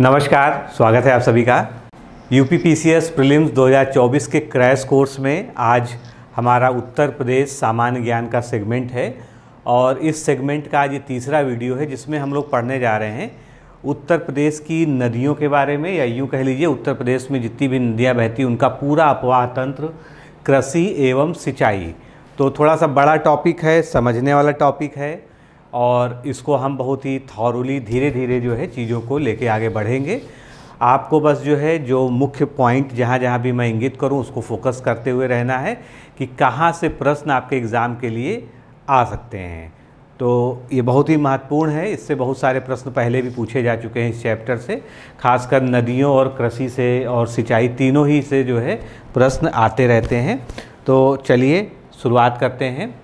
नमस्कार स्वागत है आप सभी का U P P C S prelims 2024 के क्रैश कोर्स में आज हमारा उत्तर प्रदेश सामान्य ज्ञान का सेगमेंट है और इस सेगमेंट का आज ये तीसरा वीडियो है जिसमें हम लोग पढ़ने जा रहे हैं उत्तर प्रदेश की नदियों के बारे में या यूँ कह लीजिए उत्तर प्रदेश में जितनी भी नदियाँ बहती उनका पूरा अपवाह तंत्र कृषि एवं सिंचाई तो थोड़ा सा बड़ा टॉपिक है समझने वाला टॉपिक है और इसको हम बहुत ही थॉरली धीरे धीरे जो है चीज़ों को लेके आगे बढ़ेंगे आपको बस जो है जो मुख्य पॉइंट जहाँ जहाँ भी मैं इंगित करूँ उसको फोकस करते हुए रहना है कि कहाँ से प्रश्न आपके एग्ज़ाम के लिए आ सकते हैं तो ये बहुत ही महत्वपूर्ण है इससे बहुत सारे प्रश्न पहले भी पूछे जा चुके हैं इस चैप्टर से खासकर नदियों और कृषि से और सिंचाई तीनों ही से जो है प्रश्न आते रहते हैं तो चलिए शुरुआत करते हैं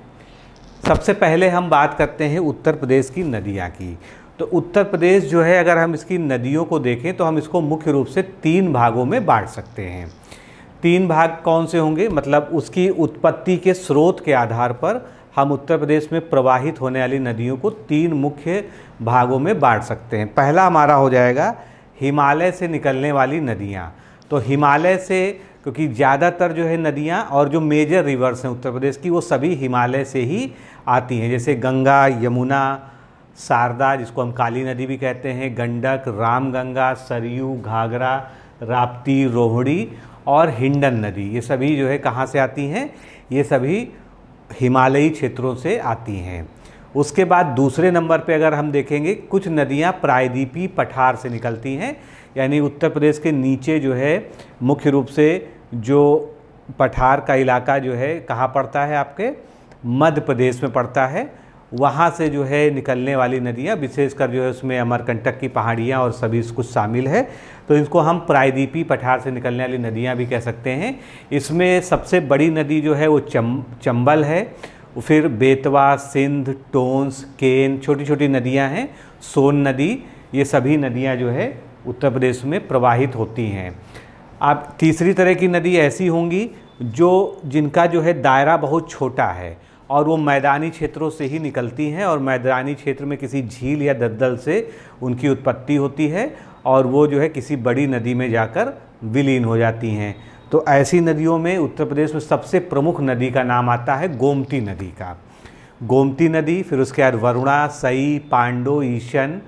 सबसे पहले हम बात करते हैं उत्तर प्रदेश की नदियाँ की तो उत्तर प्रदेश जो है अगर हम इसकी नदियों को देखें तो हम इसको मुख्य रूप से तीन भागों में बांट सकते हैं तीन भाग कौन से होंगे मतलब उसकी उत्पत्ति के स्रोत के आधार पर हम उत्तर प्रदेश में प्रवाहित होने वाली नदियों को तीन मुख्य भागों में बांट सकते हैं पहला हमारा हो जाएगा हिमालय से निकलने वाली नदियाँ तो हिमालय से क्योंकि ज़्यादातर जो है नदियाँ और जो मेजर रिवर्स हैं उत्तर प्रदेश की वो सभी हिमालय से ही आती हैं जैसे गंगा यमुना शारदा जिसको हम काली नदी भी कहते हैं गंडक रामगंगा सरयू घाघरा राप्ती रोहड़ी और हिंडन नदी ये सभी जो है कहाँ से आती हैं ये सभी हिमालयी क्षेत्रों से आती हैं उसके बाद दूसरे नंबर पे अगर हम देखेंगे कुछ नदियाँ प्रायद्वीपी पठार से निकलती हैं यानी उत्तर प्रदेश के नीचे जो है मुख्य रूप से जो पठार का इलाका जो है कहाँ पड़ता है आपके मध्य प्रदेश में पड़ता है वहाँ से जो है निकलने वाली नदियाँ विशेषकर जो है उसमें अमरकंटक की पहाड़ियाँ और सभी कुछ शामिल है तो इनको हम प्रायद्वीपी पठार से निकलने वाली नदियाँ भी कह सकते हैं इसमें सबसे बड़ी नदी जो है वो चम चंबल है फिर बेतवा सिंध टोंस केन छोटी छोटी नदियाँ हैं सोन नदी ये सभी नदियाँ जो है उत्तर प्रदेश में प्रवाहित होती हैं आप तीसरी तरह की नदी ऐसी होंगी जो जिनका जो है दायरा बहुत छोटा है और वो मैदानी क्षेत्रों से ही निकलती हैं और मैदानी क्षेत्र में किसी झील या दद्दल से उनकी उत्पत्ति होती है और वो जो है किसी बड़ी नदी में जाकर विलीन हो जाती हैं तो ऐसी नदियों में उत्तर प्रदेश में सबसे प्रमुख नदी का नाम आता है गोमती नदी का गोमती नदी फिर उसके बाद वरुणा सई पांडो ईशन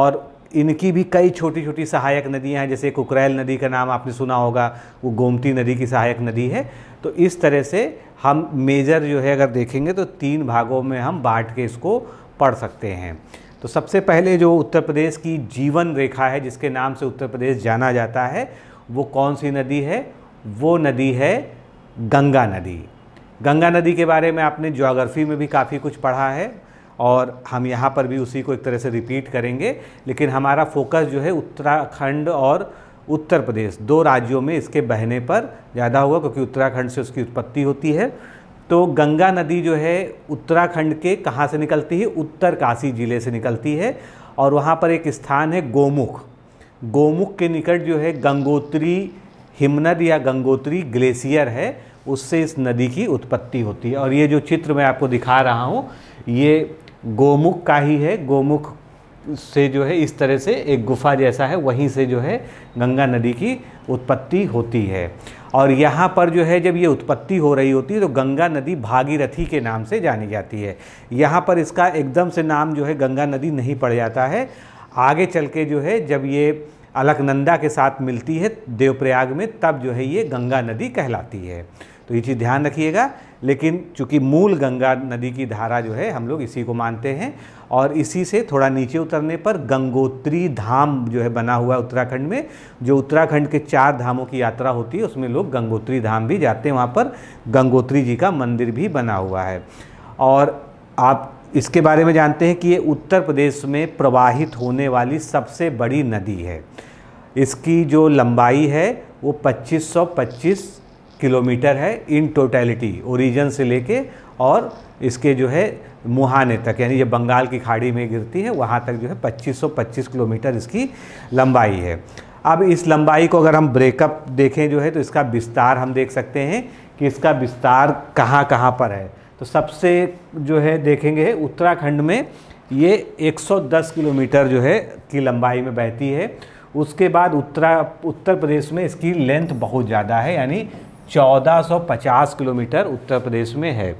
और इनकी भी कई छोटी छोटी सहायक नदियां हैं जैसे कुकरैल नदी का नाम आपने सुना होगा वो गोमती नदी की सहायक नदी है तो इस तरह से हम मेजर जो है अगर देखेंगे तो तीन भागों में हम बांट के इसको पढ़ सकते हैं तो सबसे पहले जो उत्तर प्रदेश की जीवन रेखा है जिसके नाम से उत्तर प्रदेश जाना जाता है वो कौन सी नदी है वो नदी है गंगा नदी गंगा नदी के बारे में आपने जोग्राफ़ी में भी काफ़ी कुछ पढ़ा है और हम यहाँ पर भी उसी को एक तरह से रिपीट करेंगे लेकिन हमारा फोकस जो है उत्तराखंड और उत्तर प्रदेश दो राज्यों में इसके बहने पर ज़्यादा होगा क्योंकि उत्तराखंड से उसकी उत्पत्ति होती है तो गंगा नदी जो है उत्तराखंड के कहाँ से निकलती है उत्तर काशी ज़िले से निकलती है और वहाँ पर एक स्थान है गोमुख गोमुख के निकट जो है गंगोत्री हिमनद या गंगोत्री ग्लेशियर है उससे इस नदी की उत्पत्ति होती है और ये जो चित्र मैं आपको दिखा रहा हूँ ये गोमुख का ही है गोमुख से जो है इस तरह से एक गुफा जैसा है वहीं से जो है गंगा नदी की उत्पत्ति होती है और यहाँ पर जो है जब ये उत्पत्ति हो रही होती है तो गंगा नदी भागीरथी के नाम से जानी जाती है यहाँ पर इसका एकदम से नाम जो है गंगा नदी नहीं पड़ जाता है आगे चल के जो है जब ये अलकनंदा के साथ मिलती है देवप्रयाग में तब जो है ये गंगा नदी कहलाती है तो ये चीज़ ध्यान रखिएगा लेकिन चूंकि मूल गंगा नदी की धारा जो है हम लोग इसी को मानते हैं और इसी से थोड़ा नीचे उतरने पर गंगोत्री धाम जो है बना हुआ है उत्तराखंड में जो उत्तराखंड के चार धामों की यात्रा होती है उसमें लोग गंगोत्री धाम भी जाते हैं वहाँ पर गंगोत्री जी का मंदिर भी बना हुआ है और आप इसके बारे में जानते हैं कि ये उत्तर प्रदेश में प्रवाहित होने वाली सबसे बड़ी नदी है इसकी जो लंबाई है वो पच्चीस किलोमीटर है इन टोटैलिटी ओरिजन से लेके और इसके जो है मुहाने तक यानी ये बंगाल की खाड़ी में गिरती है वहाँ तक जो है 2525 किलोमीटर इसकी लंबाई है अब इस लंबाई को अगर हम ब्रेकअप देखें जो है तो इसका विस्तार हम देख सकते हैं कि इसका विस्तार कहाँ कहाँ पर है तो सबसे जो है देखेंगे उत्तराखंड में ये 110 किलोमीटर जो है की लंबाई में बहती है उसके बाद उत्तरा उत्तर प्रदेश में इसकी लेंथ बहुत ज़्यादा है यानी 1450 किलोमीटर उत्तर प्रदेश में है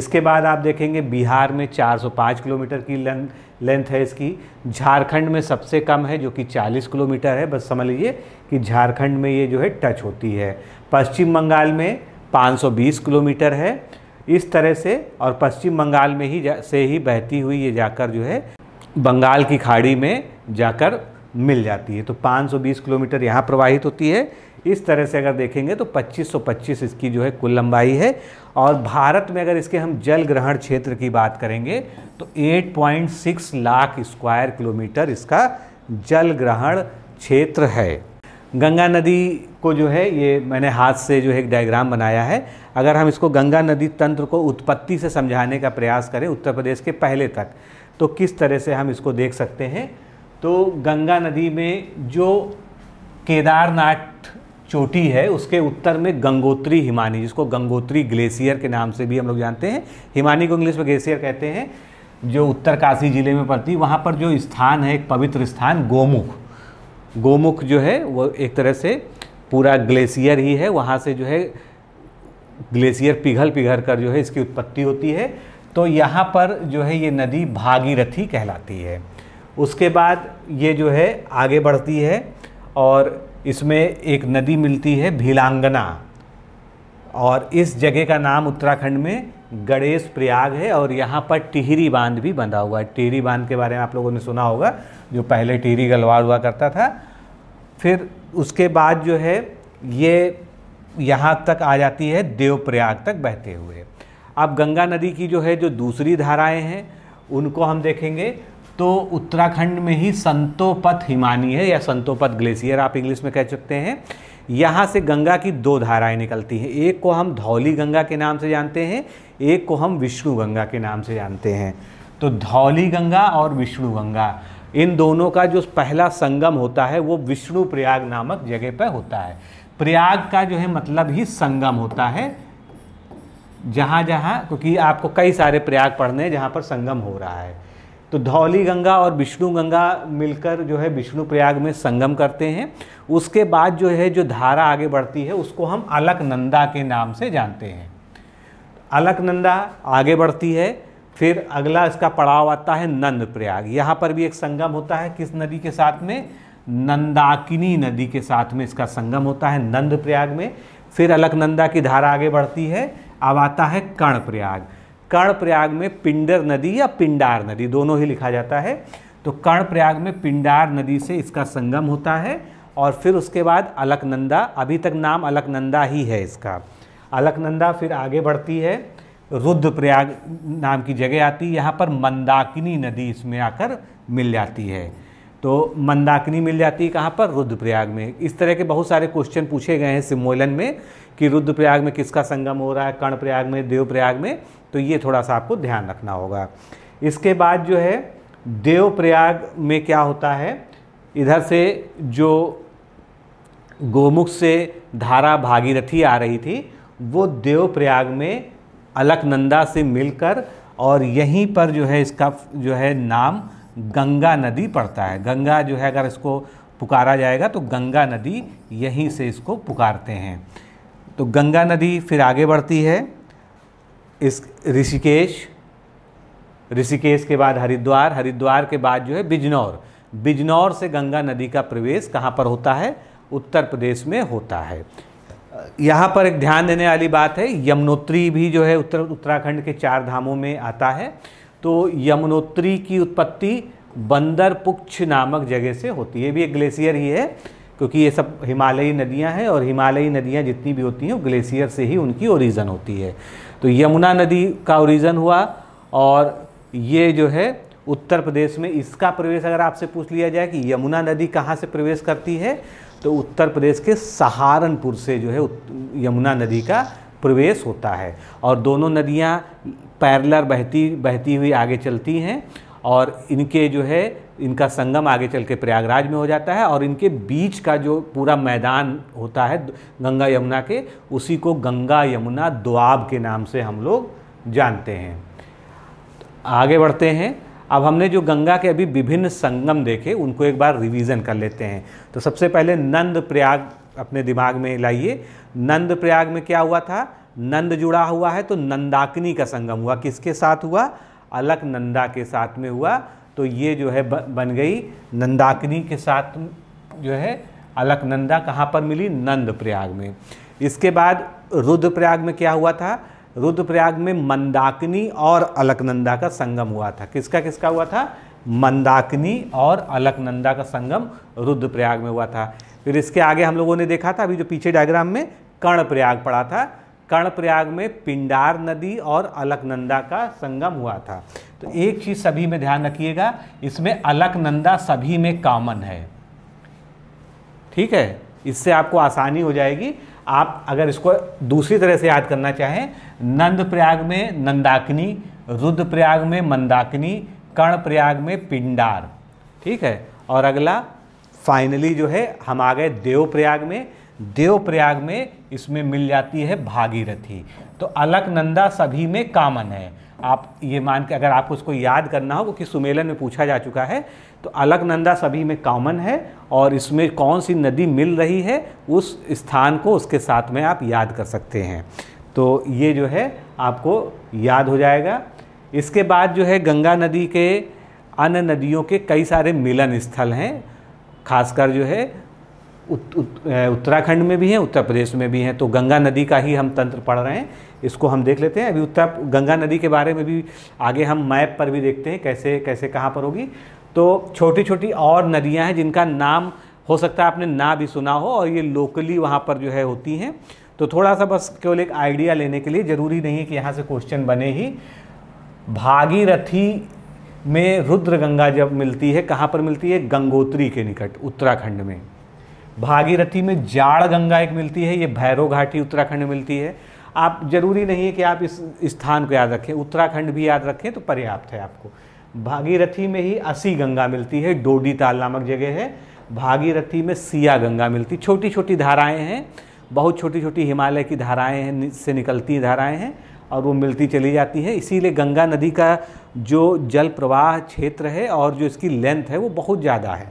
इसके बाद आप देखेंगे बिहार में 405 किलोमीटर की लें, लेंथ है इसकी झारखंड में सबसे कम है जो कि 40 किलोमीटर है बस समझ लीजिए कि झारखंड में ये जो है टच होती है पश्चिम बंगाल में 520 किलोमीटर है इस तरह से और पश्चिम बंगाल में ही जा, से ही बहती हुई ये जाकर जो है बंगाल की खाड़ी में जाकर मिल जाती है तो 520 किलोमीटर यहाँ प्रवाहित होती है इस तरह से अगर देखेंगे तो 2525 इसकी जो है कुल लंबाई है और भारत में अगर इसके हम जल ग्रहण क्षेत्र की बात करेंगे तो 8.6 लाख स्क्वायर किलोमीटर इसका जल ग्रहण क्षेत्र है गंगा नदी को जो है ये मैंने हाथ से जो है एक डायग्राम बनाया है अगर हम इसको गंगा नदी तंत्र को उत्पत्ति से समझाने का प्रयास करें उत्तर प्रदेश के पहले तक तो किस तरह से हम इसको देख सकते हैं तो गंगा नदी में जो केदारनाथ चोटी है उसके उत्तर में गंगोत्री हिमानी जिसको गंगोत्री ग्लेशियर के नाम से भी हम लोग जानते हैं हिमानी को इंग्लिश में ग्लेशियर कहते हैं जो उत्तर काशी जिले में पड़ती है वहाँ पर जो स्थान है एक पवित्र स्थान गोमुख गोमुख जो है वो एक तरह से पूरा ग्लेशियर ही है वहाँ से जो है ग्लेशियर पिघल पिघल कर जो है इसकी उत्पत्ति होती है तो यहाँ पर जो है ये नदी भागीरथी कहलाती है उसके बाद ये जो है आगे बढ़ती है और इसमें एक नदी मिलती है भीलांगना और इस जगह का नाम उत्तराखंड में गणेश प्रयाग है और यहाँ पर टिहरी बांध भी बंधा हुआ है टिहरी बांध के बारे में आप लोगों ने सुना होगा जो पहले टिहरी गलवाड़ हुआ करता था फिर उसके बाद जो है ये यहाँ तक आ जाती है देवप्रयाग तक बहते हुए अब गंगा नदी की जो है जो दूसरी धाराएं हैं उनको हम देखेंगे तो उत्तराखंड में ही संतोपथ हिमानी है या संतोपत ग्लेशियर आप इंग्लिश में कह सकते हैं यहाँ से गंगा की दो धाराएं निकलती हैं एक को हम धौली गंगा के नाम से जानते हैं एक को हम विष्णु गंगा के नाम से जानते हैं तो धौली गंगा और विष्णु गंगा इन दोनों का जो पहला संगम होता है वो विष्णु प्रयाग नामक जगह पर होता है प्रयाग का जो है मतलब ही संगम होता है जहाँ जहाँ क्योंकि आपको कई सारे प्रयाग पढ़ने हैं जहाँ पर संगम हो रहा है तो धौली गंगा और विष्णु गंगा मिलकर जो है विष्णु प्रयाग में संगम करते हैं उसके बाद जो है जो धारा आगे बढ़ती है उसको हम अलकनंदा के नाम से जानते हैं अलकनंदा आगे बढ़ती है फिर अगला इसका पड़ाव आता है नंद प्रयाग यहाँ पर भी एक संगम होता है किस नदी के साथ में नंदाकिनी नदी के साथ में इसका संगम होता है नंद प्रयाग में फिर अलकनंदा की धारा आगे बढ़ती है अब आता है कर्ण प्रयाग कर्णप्रयाग में पिंडर नदी या पिंडार नदी दोनों ही लिखा जाता है तो कर्णप्रयाग में पिंडार नदी से इसका संगम होता है और फिर उसके बाद अलकनंदा अभी तक नाम अलकनंदा ही है इसका अलकनंदा फिर आगे बढ़ती है रुद्रप्रयाग नाम की जगह आती है यहाँ पर मंदाकिनी नदी इसमें आकर मिल जाती है तो मंदाकिनी मिल जाती है कहाँ पर रुद्रप्रयाग में इस तरह के बहुत सारे क्वेश्चन पूछे गए हैं सिमोलन में कि रुद्रप्रयाग में किसका संगम हो रहा है कर्णप्रयाग में देवप्रयाग में तो ये थोड़ा सा आपको ध्यान रखना होगा इसके बाद जो है देवप्रयाग में क्या होता है इधर से जो गोमुख से धारा भागीरथी आ रही थी वो देवप्रयाग में अलकनंदा से मिलकर और यहीं पर जो है इसका जो है नाम गंगा नदी पड़ता है गंगा जो है अगर इसको पुकारा जाएगा तो गंगा नदी यहीं से इसको पुकारते हैं तो गंगा नदी फिर आगे बढ़ती है इस ऋषिकेश ऋषिकेश के बाद हरिद्वार हरिद्वार के बाद जो है बिजनौर बिजनौर से गंगा नदी का प्रवेश कहाँ पर होता है उत्तर प्रदेश में होता है यहाँ पर एक ध्यान देने वाली बात है यमुनोत्री भी जो है उत्तर उत्तराखंड के चार धामों में आता है तो यमुनोत्री की उत्पत्ति बंदर पुक्ष नामक जगह से होती है भी एक ग्लेशियर ही है क्योंकि ये सब हिमालयी नदियां हैं और हिमालयी नदियां जितनी भी होती हैं वो ग्लेशियर से ही उनकी ओरिजन होती है तो यमुना नदी का ओरिजन हुआ और ये जो है उत्तर प्रदेश में इसका प्रवेश अगर आपसे पूछ लिया जाए कि यमुना नदी कहाँ से प्रवेश करती है तो उत्तर प्रदेश के सहारनपुर से जो है यमुना नदी का प्रवेश होता है और दोनों नदियाँ पैरलर बहती बहती हुई आगे चलती हैं और इनके जो है इनका संगम आगे चल के प्रयागराज में हो जाता है और इनके बीच का जो पूरा मैदान होता है गंगा यमुना के उसी को गंगा यमुना दुआब के नाम से हम लोग जानते हैं आगे बढ़ते हैं अब हमने जो गंगा के अभी विभिन्न संगम देखे उनको एक बार रिवीजन कर लेते हैं तो सबसे पहले नंद प्रयाग अपने दिमाग में लाइए नंद प्रयाग में क्या हुआ था नंद जुड़ा हुआ है तो नंदाकिनी का संगम हुआ किसके साथ हुआ अलक नंदा के साथ में हुआ तो ये जो है बन गई नंदाकिनी के साथ जो है अलकनंदा कहाँ पर मिली नंद प्रयाग में इसके बाद रुद्रप्रयाग में क्या हुआ था रुद्रप्रयाग में मंदाकिनी और अलकनंदा का संगम हुआ था किसका किसका हुआ था मंदाकिनी और अलकनंदा का संगम रुद्रप्रयाग में हुआ था फिर इसके आगे हम लोगों ने देखा था अभी जो पीछे डायग्राम में कर्णप्रयाग पड़ा था कर्णप्रयाग में पिंडार नदी और अलकनंदा का संगम हुआ था तो एक चीज़ सभी में ध्यान रखिएगा इसमें अलकनंदा सभी में कॉमन है ठीक है इससे आपको आसानी हो जाएगी आप अगर इसको दूसरी तरह से याद करना चाहें नंद प्रयाग में नंदाकिनी रुद्र प्रयाग में मंदाकिनी कर्ण प्रयाग में पिंडार ठीक है और अगला फाइनली जो है हम आ गए देवप्रयाग में देवप्रयाग में इसमें मिल जाती है भागीरथी तो अलकनंदा सभी में कामन है आप ये मान के अगर आपको उसको याद करना हो क्योंकि सुमेलन में पूछा जा चुका है तो अलकनंदा सभी में कॉमन है और इसमें कौन सी नदी मिल रही है उस स्थान को उसके साथ में आप याद कर सकते हैं तो ये जो है आपको याद हो जाएगा इसके बाद जो है गंगा नदी के अन्य नदियों के कई सारे मिलन स्थल हैं खासकर जो है उत, उत, उत्तराखंड में भी हैं उत्तर प्रदेश में भी हैं तो गंगा नदी का ही हम तंत्र पढ़ रहे हैं इसको हम देख लेते हैं अभी उत्तर गंगा नदी के बारे में भी आगे हम मैप पर भी देखते हैं कैसे कैसे कहाँ पर होगी तो छोटी छोटी और नदियाँ हैं जिनका नाम हो सकता है आपने ना भी सुना हो और ये लोकली वहाँ पर जो है होती हैं तो थोड़ा सा बस केवल एक आइडिया लेने के लिए ज़रूरी नहीं है कि यहाँ से क्वेश्चन बने ही भागीरथी में रुद्र गंगा जब मिलती है कहाँ पर मिलती है गंगोत्री के निकट उत्तराखंड में भागीरथी में जाड़ गंगा एक मिलती है ये भैरव घाटी उत्तराखंड में मिलती है आप जरूरी नहीं है कि आप इस स्थान को याद रखें उत्तराखंड भी याद रखें तो पर्याप्त है आपको भागीरथी में ही असी गंगा मिलती है डोडी ताल नामक जगह है भागीरथी में सिया गंगा मिलती छोटी छोटी धाराएं हैं बहुत छोटी छोटी हिमालय की धाराएं हैं से निकलती धाराएं हैं और वो मिलती चली जाती है इसीलिए गंगा नदी का जो जल प्रवाह क्षेत्र है और जो इसकी लेंथ है वो बहुत ज़्यादा है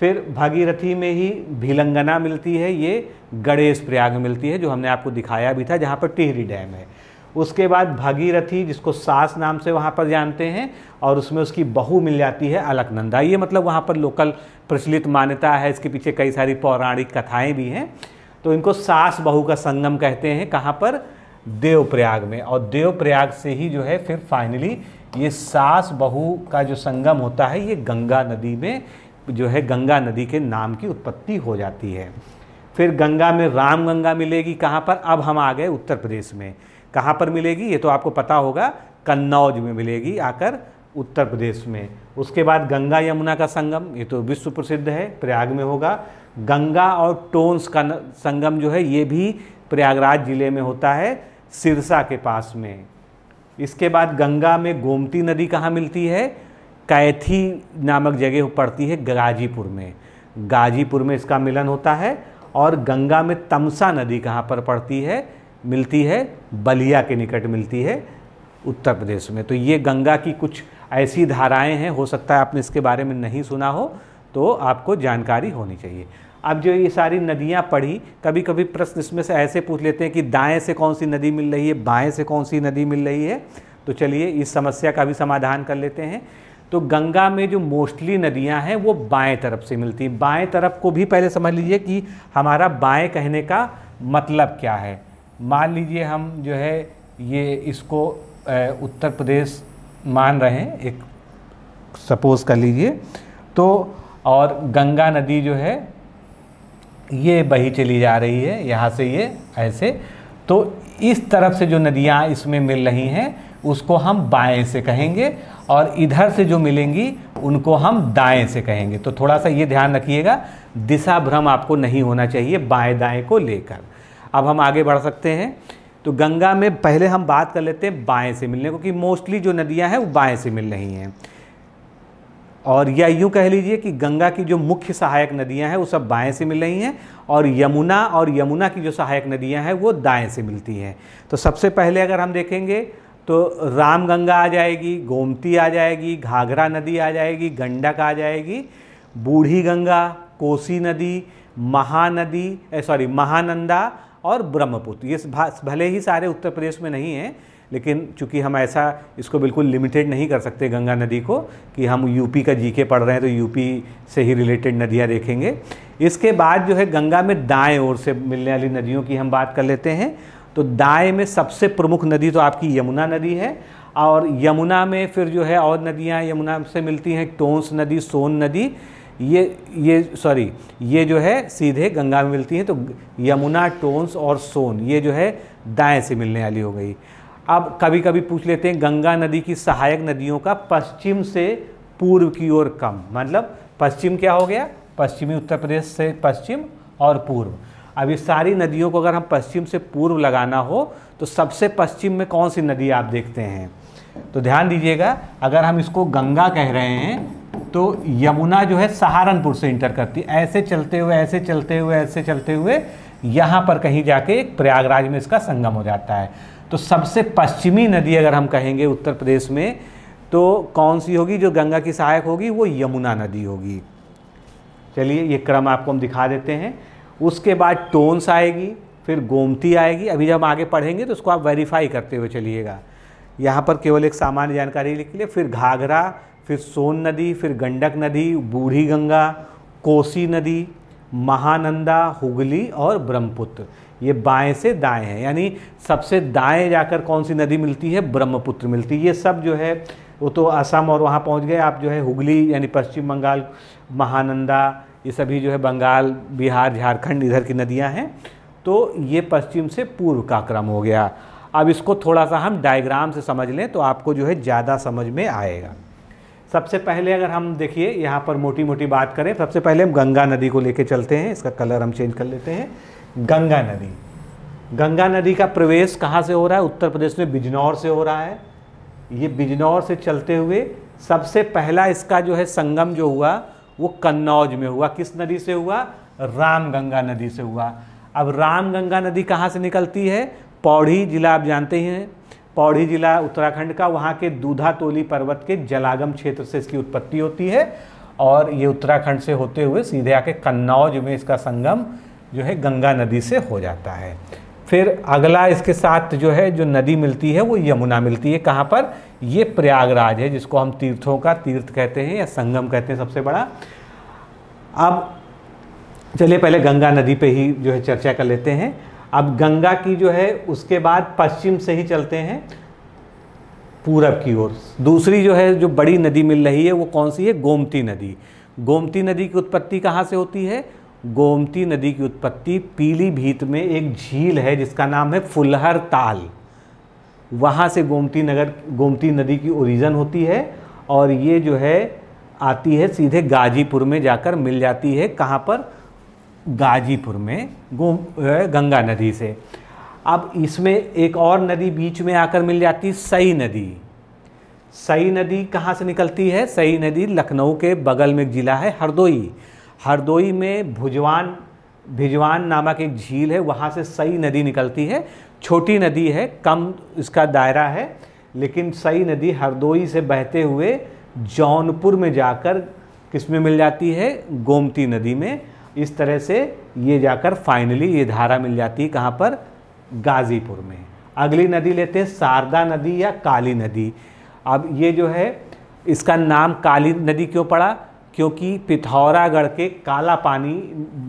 फिर भागीरथी में ही भीलंगना मिलती है ये गणेश प्रयाग मिलती है जो हमने आपको दिखाया भी था जहाँ पर टिहरी डैम है उसके बाद भागीरथी जिसको सास नाम से वहाँ पर जानते हैं और उसमें उसकी बहू मिल जाती है अलकनंदा ये मतलब वहाँ पर लोकल प्रचलित मान्यता है इसके पीछे कई सारी पौराणिक कथाएँ भी हैं तो इनको सास बहू का संगम कहते हैं कहाँ पर देवप्रयाग में और देवप्रयाग से ही जो है फिर फाइनली ये सास बहू का जो संगम होता है ये गंगा नदी में जो है गंगा नदी के नाम की उत्पत्ति हो जाती है फिर गंगा में राम गंगा मिलेगी कहाँ पर अब हम आ गए उत्तर प्रदेश में कहाँ पर मिलेगी ये तो आपको पता होगा कन्नौज में मिलेगी आकर उत्तर प्रदेश में उसके बाद गंगा यमुना का संगम ये तो विश्व प्रसिद्ध है प्रयाग में होगा गंगा और टोन्स का संगम जो है ये भी प्रयागराज जिले में होता है सिरसा के पास में इसके बाद गंगा में गोमती नदी कहाँ मिलती है कैथी नामक जगह पड़ती है गाजीपुर में गाजीपुर में इसका मिलन होता है और गंगा में तमसा नदी कहाँ पर पड़ती है मिलती है बलिया के निकट मिलती है उत्तर प्रदेश में तो ये गंगा की कुछ ऐसी धाराएं हैं हो सकता है आपने इसके बारे में नहीं सुना हो तो आपको जानकारी होनी चाहिए अब जो ये सारी नदियाँ पढ़ी कभी कभी प्रश्न इसमें से ऐसे पूछ लेते हैं कि दाएँ से कौन सी नदी मिल रही है बाएँ से कौन सी नदी मिल रही है तो चलिए इस समस्या का भी समाधान कर लेते हैं तो गंगा में जो मोस्टली नदियाँ हैं वो बाएँ तरफ से मिलती हैं बाएँ तरफ को भी पहले समझ लीजिए कि हमारा बाएँ कहने का मतलब क्या है मान लीजिए हम जो है ये इसको उत्तर प्रदेश मान रहे हैं एक सपोज़ कर लीजिए तो और गंगा नदी जो है ये बही चली जा रही है यहाँ से ये ऐसे तो इस तरफ से जो नदियाँ इसमें मिल रही हैं उसको हम बाएं से कहेंगे और इधर से जो मिलेंगी उनको हम दाएं से कहेंगे तो थोड़ा सा ये ध्यान रखिएगा दिशा भ्रम आपको नहीं होना चाहिए बाएं दाएं को लेकर अब हम आगे बढ़ सकते हैं तो गंगा में पहले हम बात कर लेते हैं बाएं से मिलने क्योंकि मोस्टली जो नदियाँ हैं वो बाएँ से मिल रही हैं और या यूँ कह लीजिए कि गंगा की जो मुख्य सहायक नदियां हैं वो सब बाएं से मिल रही हैं और यमुना और यमुना की जो सहायक नदियां हैं वो दाएं से मिलती हैं तो सबसे पहले अगर हम देखेंगे तो रामगंगा आ जाएगी गोमती आ जाएगी घाघरा नदी आ जाएगी गंडक आ जाएगी बूढ़ी गंगा कोसी नदी महानदी सॉरी महानंदा और ब्रह्मपुत्र ये भले ही सारे उत्तर प्रदेश में नहीं हैं लेकिन चूंकि हम ऐसा इसको बिल्कुल लिमिटेड नहीं कर सकते गंगा नदी को कि हम यूपी का जीके पढ़ रहे हैं तो यूपी से ही रिलेटेड नदियाँ देखेंगे इसके बाद जो है गंगा में दाएँ ओर से मिलने वाली नदियों की हम बात कर लेते हैं तो दाएँ में सबसे प्रमुख नदी तो आपकी यमुना नदी है और यमुना में फिर जो है और नदियाँ यमुना से मिलती हैं टोंस नदी सोन नदी ये ये सॉरी ये जो है सीधे गंगा में मिलती हैं तो यमुना टोंस और सोन ये जो है दाएँ से मिलने वाली हो गई अब कभी कभी पूछ लेते हैं गंगा नदी की सहायक नदियों का पश्चिम से पूर्व की ओर कम मतलब पश्चिम क्या हो गया पश्चिमी उत्तर प्रदेश से पश्चिम और पूर्व अब ये सारी नदियों को अगर हम पश्चिम से पूर्व लगाना हो तो सबसे पश्चिम में कौन सी नदी आप देखते हैं तो ध्यान दीजिएगा अगर हम इसको गंगा कह रहे हैं तो यमुना जो है सहारनपुर से इंटर करती है ऐसे चलते हुए ऐसे चलते हुए ऐसे चलते हुए यहाँ पर कहीं जाके एक प्रयागराज में इसका संगम हो जाता है तो सबसे पश्चिमी नदी अगर हम कहेंगे उत्तर प्रदेश में तो कौन सी होगी जो गंगा की सहायक होगी वो यमुना नदी होगी चलिए ये क्रम आपको हम दिखा देते हैं उसके बाद टोन्स आएगी फिर गोमती आएगी अभी जब हम आगे पढ़ेंगे तो उसको आप वेरीफाई करते हुए चलिएगा यहाँ पर केवल एक सामान्य जानकारी लिख लिया फिर घाघरा फिर सोन नदी फिर गंडक नदी बूढ़ी गंगा कोसी नदी महानंदा हुगली और ब्रह्मपुत्र ये बाएं से दाएं है यानी सबसे दाएं जाकर कौन सी नदी मिलती है ब्रह्मपुत्र मिलती है ये सब जो है वो तो असम और वहाँ पहुँच गए आप जो है हुगली यानी पश्चिम बंगाल महानंदा ये सभी जो है बंगाल बिहार झारखंड इधर की नदियाँ हैं तो ये पश्चिम से पूर्व का क्रम हो गया अब इसको थोड़ा सा हम डायग्राम से समझ लें तो आपको जो है ज़्यादा समझ में आएगा सबसे पहले अगर हम देखिए यहाँ पर मोटी मोटी बात करें सबसे पहले हम गंगा नदी को लेकर चलते हैं इसका कलर हम चेंज कर लेते हैं गंगा नदी गंगा नदी का प्रवेश कहाँ से हो रहा है उत्तर प्रदेश में बिजनौर से हो रहा है ये बिजनौर से चलते हुए सबसे पहला इसका जो है संगम जो हुआ वो कन्नौज में हुआ किस नदी से हुआ राम गंगा नदी से हुआ अब रामगंगा नदी कहाँ से निकलती है पौड़ी जिला आप जानते ही हैं पौड़ी जिला उत्तराखंड का वहाँ के दूधा तोली पर्वत के जलागम क्षेत्र से इसकी उत्पत्ति होती है और ये उत्तराखंड से होते हुए सीधे आके कन्नौज में इसका संगम जो है गंगा नदी से हो जाता है फिर अगला इसके साथ जो है जो नदी मिलती है वो यमुना मिलती है कहाँ पर ये प्रयागराज है जिसको हम तीर्थों का तीर्थ कहते हैं या संगम कहते हैं सबसे बड़ा अब चलिए पहले गंगा नदी पे ही जो है चर्चा कर लेते हैं अब गंगा की जो है उसके बाद पश्चिम से ही चलते हैं पूरब की ओर दूसरी जो है जो बड़ी नदी मिल रही है वो कौन सी है गोमती नदी गोमती नदी की उत्पत्ति कहाँ से होती है गोमती नदी की उत्पत्ति पीलीभीत में एक झील है जिसका नाम है फुलहर ताल वहाँ से गोमती नगर गोमती नदी की ओरिजन होती है और ये जो है आती है सीधे गाजीपुर में जाकर मिल जाती है कहाँ पर गाजीपुर में गोम गंगा नदी से अब इसमें एक और नदी बीच में आकर मिल जाती है सई नदी सई नदी कहाँ से निकलती है सई नदी लखनऊ के बगल में एक ज़िला है हरदोई हरदोई में भुजवान भिजवान नामक एक झील है वहाँ से सई नदी निकलती है छोटी नदी है कम इसका दायरा है लेकिन सई नदी हरदोई से बहते हुए जौनपुर में जाकर किस में मिल जाती है गोमती नदी में इस तरह से ये जाकर फाइनली ये धारा मिल जाती है कहाँ पर गाजीपुर में अगली नदी लेते हैं शारदा नदी या काली नदी अब ये जो है इसका नाम काली नदी क्यों पड़ा क्योंकि पिथौरागढ़ के काला पानी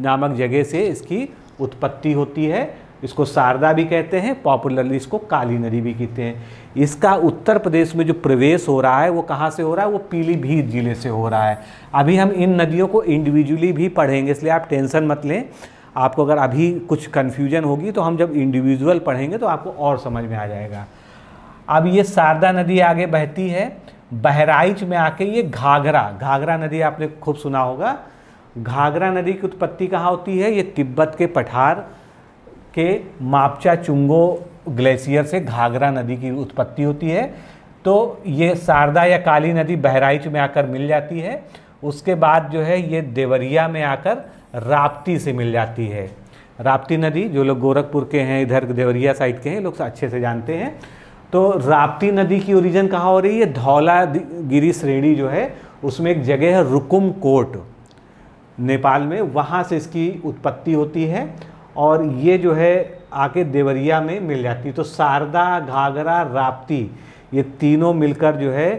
नामक जगह से इसकी उत्पत्ति होती है इसको शारदा भी कहते हैं पॉपुलरली इसको काली नदी भी कहते हैं इसका उत्तर प्रदेश में जो प्रवेश हो रहा है वो कहाँ से हो रहा है वो पीलीभीत जिले से हो रहा है अभी हम इन नदियों को इंडिविजुअली भी पढ़ेंगे इसलिए आप टेंशन मत लें आपको अगर अभी कुछ कन्फ्यूजन होगी तो हम जब इंडिविजुअल पढ़ेंगे तो आपको और समझ में आ जाएगा अब ये शारदा नदी आगे बहती है बहराइच में आके ये घाघरा घाघरा नदी आपने खूब सुना होगा घाघरा नदी की उत्पत्ति कहाँ होती है ये तिब्बत के पठार के मापचा चुंगो ग्लेशियर से घाघरा नदी की उत्पत्ति होती है तो ये शारदा या काली नदी बहराइच में आकर मिल जाती है उसके बाद जो है ये देवरिया में आकर राप्ती से मिल जाती है राप्ती नदी जो लोग गोरखपुर के हैं इधर देवरिया साइड के हैं लोग अच्छे से जानते हैं तो राप्ती नदी की ओरिजिन कहाँ हो रही है धौला गिरी श्रेणी जो है उसमें एक जगह है रुकुम कोट नेपाल में वहाँ से इसकी उत्पत्ति होती है और ये जो है आके देवरिया में मिल जाती है तो शारदा घाघरा राप्ती ये तीनों मिलकर जो है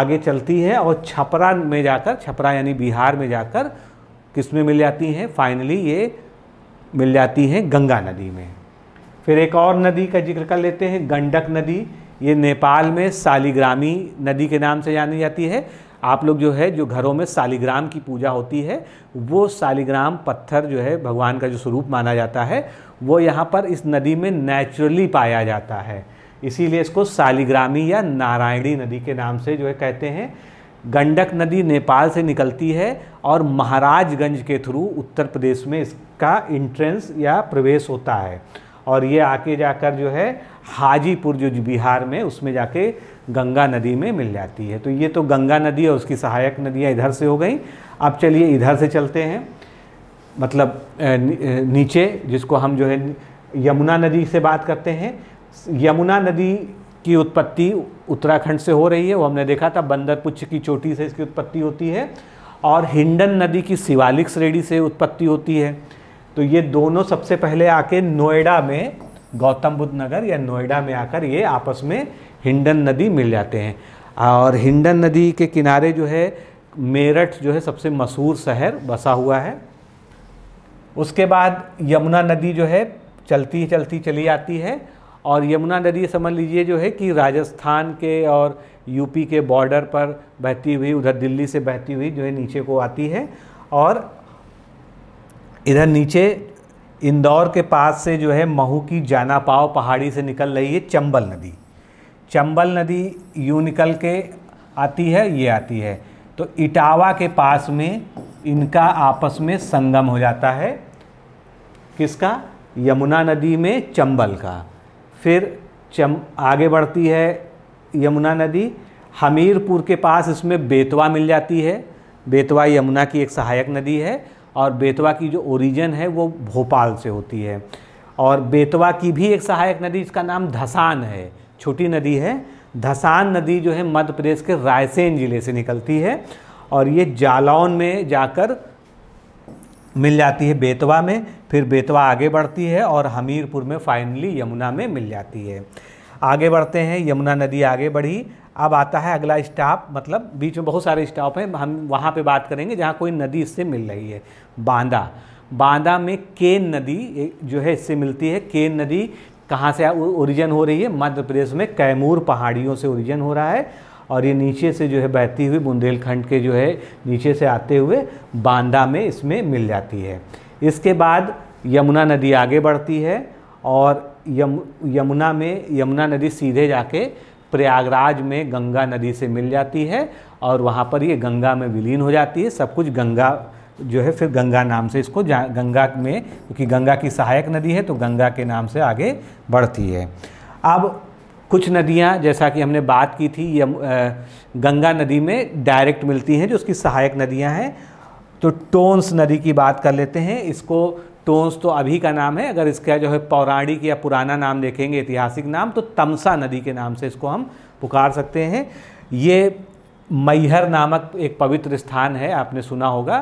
आगे चलती है और छपरा में जाकर छपरा यानी बिहार में जाकर किस में मिल जाती हैं फाइनली ये मिल जाती हैं गंगा नदी में फिर एक और नदी का जिक्र कर लेते हैं गंडक नदी ये नेपाल में सालिग्रामी नदी के नाम से जानी जाती है आप लोग जो है जो घरों में सालिग्राम की पूजा होती है वो सालिग्राम पत्थर जो है भगवान का जो स्वरूप माना जाता है वो यहाँ पर इस नदी में नेचुरली पाया जाता है इसीलिए इसको सालिग्रामी या नारायणी नदी के नाम से जो है कहते हैं गंडक नदी नेपाल से निकलती है और महाराजगंज के थ्रू उत्तर प्रदेश में इसका इंट्रेंस या प्रवेश होता है और ये आके जाकर जो है हाजीपुर जो बिहार में उसमें जाके गंगा नदी में मिल जाती है तो ये तो गंगा नदी और उसकी सहायक नदियाँ इधर से हो गई अब चलिए इधर से चलते हैं मतलब नीचे जिसको हम जो है यमुना नदी से बात करते हैं यमुना नदी की उत्पत्ति उत्तराखंड से हो रही है वो हमने देखा था बंदरपुच्छ की चोटी से इसकी उत्पत्ति होती है और हिंडन नदी की शिवालिक श्रेणी से उत्पत्ति होती है तो ये दोनों सबसे पहले आके नोएडा में गौतम बुद्ध नगर या नोएडा में आकर ये आपस में हिंडन नदी मिल जाते हैं और हिंडन नदी के किनारे जो है मेरठ जो है सबसे मशहूर शहर बसा हुआ है उसके बाद यमुना नदी जो है चलती चलती चली आती है और यमुना नदी समझ लीजिए जो है कि राजस्थान के और यूपी के बॉर्डर पर बहती हुई उधर दिल्ली से बहती हुई जो है नीचे को आती है और इधर नीचे इंदौर के पास से जो है महू की जानापाव पहाड़ी से निकल रही है चंबल नदी चंबल नदी यूँ निकल के आती है ये आती है तो इटावा के पास में इनका आपस में संगम हो जाता है किसका यमुना नदी में चंबल का फिर चम आगे बढ़ती है यमुना नदी हमीरपुर के पास इसमें बेतवा मिल जाती है बेतवा यमुना की एक सहायक नदी है और बेतवा की जो ओरिजिन है वो भोपाल से होती है और बेतवा की भी एक सहायक नदी इसका नाम धसान है छोटी नदी है धसान नदी जो है मध्य प्रदेश के रायसेन ज़िले से निकलती है और ये जालौन में जाकर मिल जाती है बेतवा में फिर बेतवा आगे बढ़ती है और हमीरपुर में फाइनली यमुना में मिल जाती है आगे बढ़ते हैं यमुना नदी आगे बढ़ी अब आता है अगला स्टाप मतलब बीच में बहुत सारे स्टाप हैं हम वहाँ पे बात करेंगे जहाँ कोई नदी इससे मिल रही है बांदा बांदा में केन नदी जो है इससे मिलती है केन नदी कहाँ से ओरिजन हो रही है मध्य प्रदेश में कैमूर पहाड़ियों से ओरिजन हो रहा है और ये नीचे से जो है बहती हुई बुंदेलखंड के जो है नीचे से आते हुए बांदा में इसमें मिल जाती है इसके बाद यमुना नदी आगे बढ़ती है और यम यमुना में यमुना नदी सीधे जाके प्रयागराज में गंगा नदी से मिल जाती है और वहाँ पर ये गंगा में विलीन हो जाती है सब कुछ गंगा जो है फिर गंगा नाम से इसको गंगा में क्योंकि गंगा की सहायक नदी है तो गंगा के नाम से आगे बढ़ती है अब कुछ नदियाँ जैसा कि हमने बात की थी ये गंगा नदी में डायरेक्ट मिलती हैं जो उसकी सहायक नदियाँ हैं तो टोन्स नदी की बात कर लेते हैं इसको टोंस तो अभी का नाम है अगर इसका जो है पौराणिक या पुराना नाम देखेंगे ऐतिहासिक नाम तो तमसा नदी के नाम से इसको हम पुकार सकते हैं ये मैहर नामक एक पवित्र स्थान है आपने सुना होगा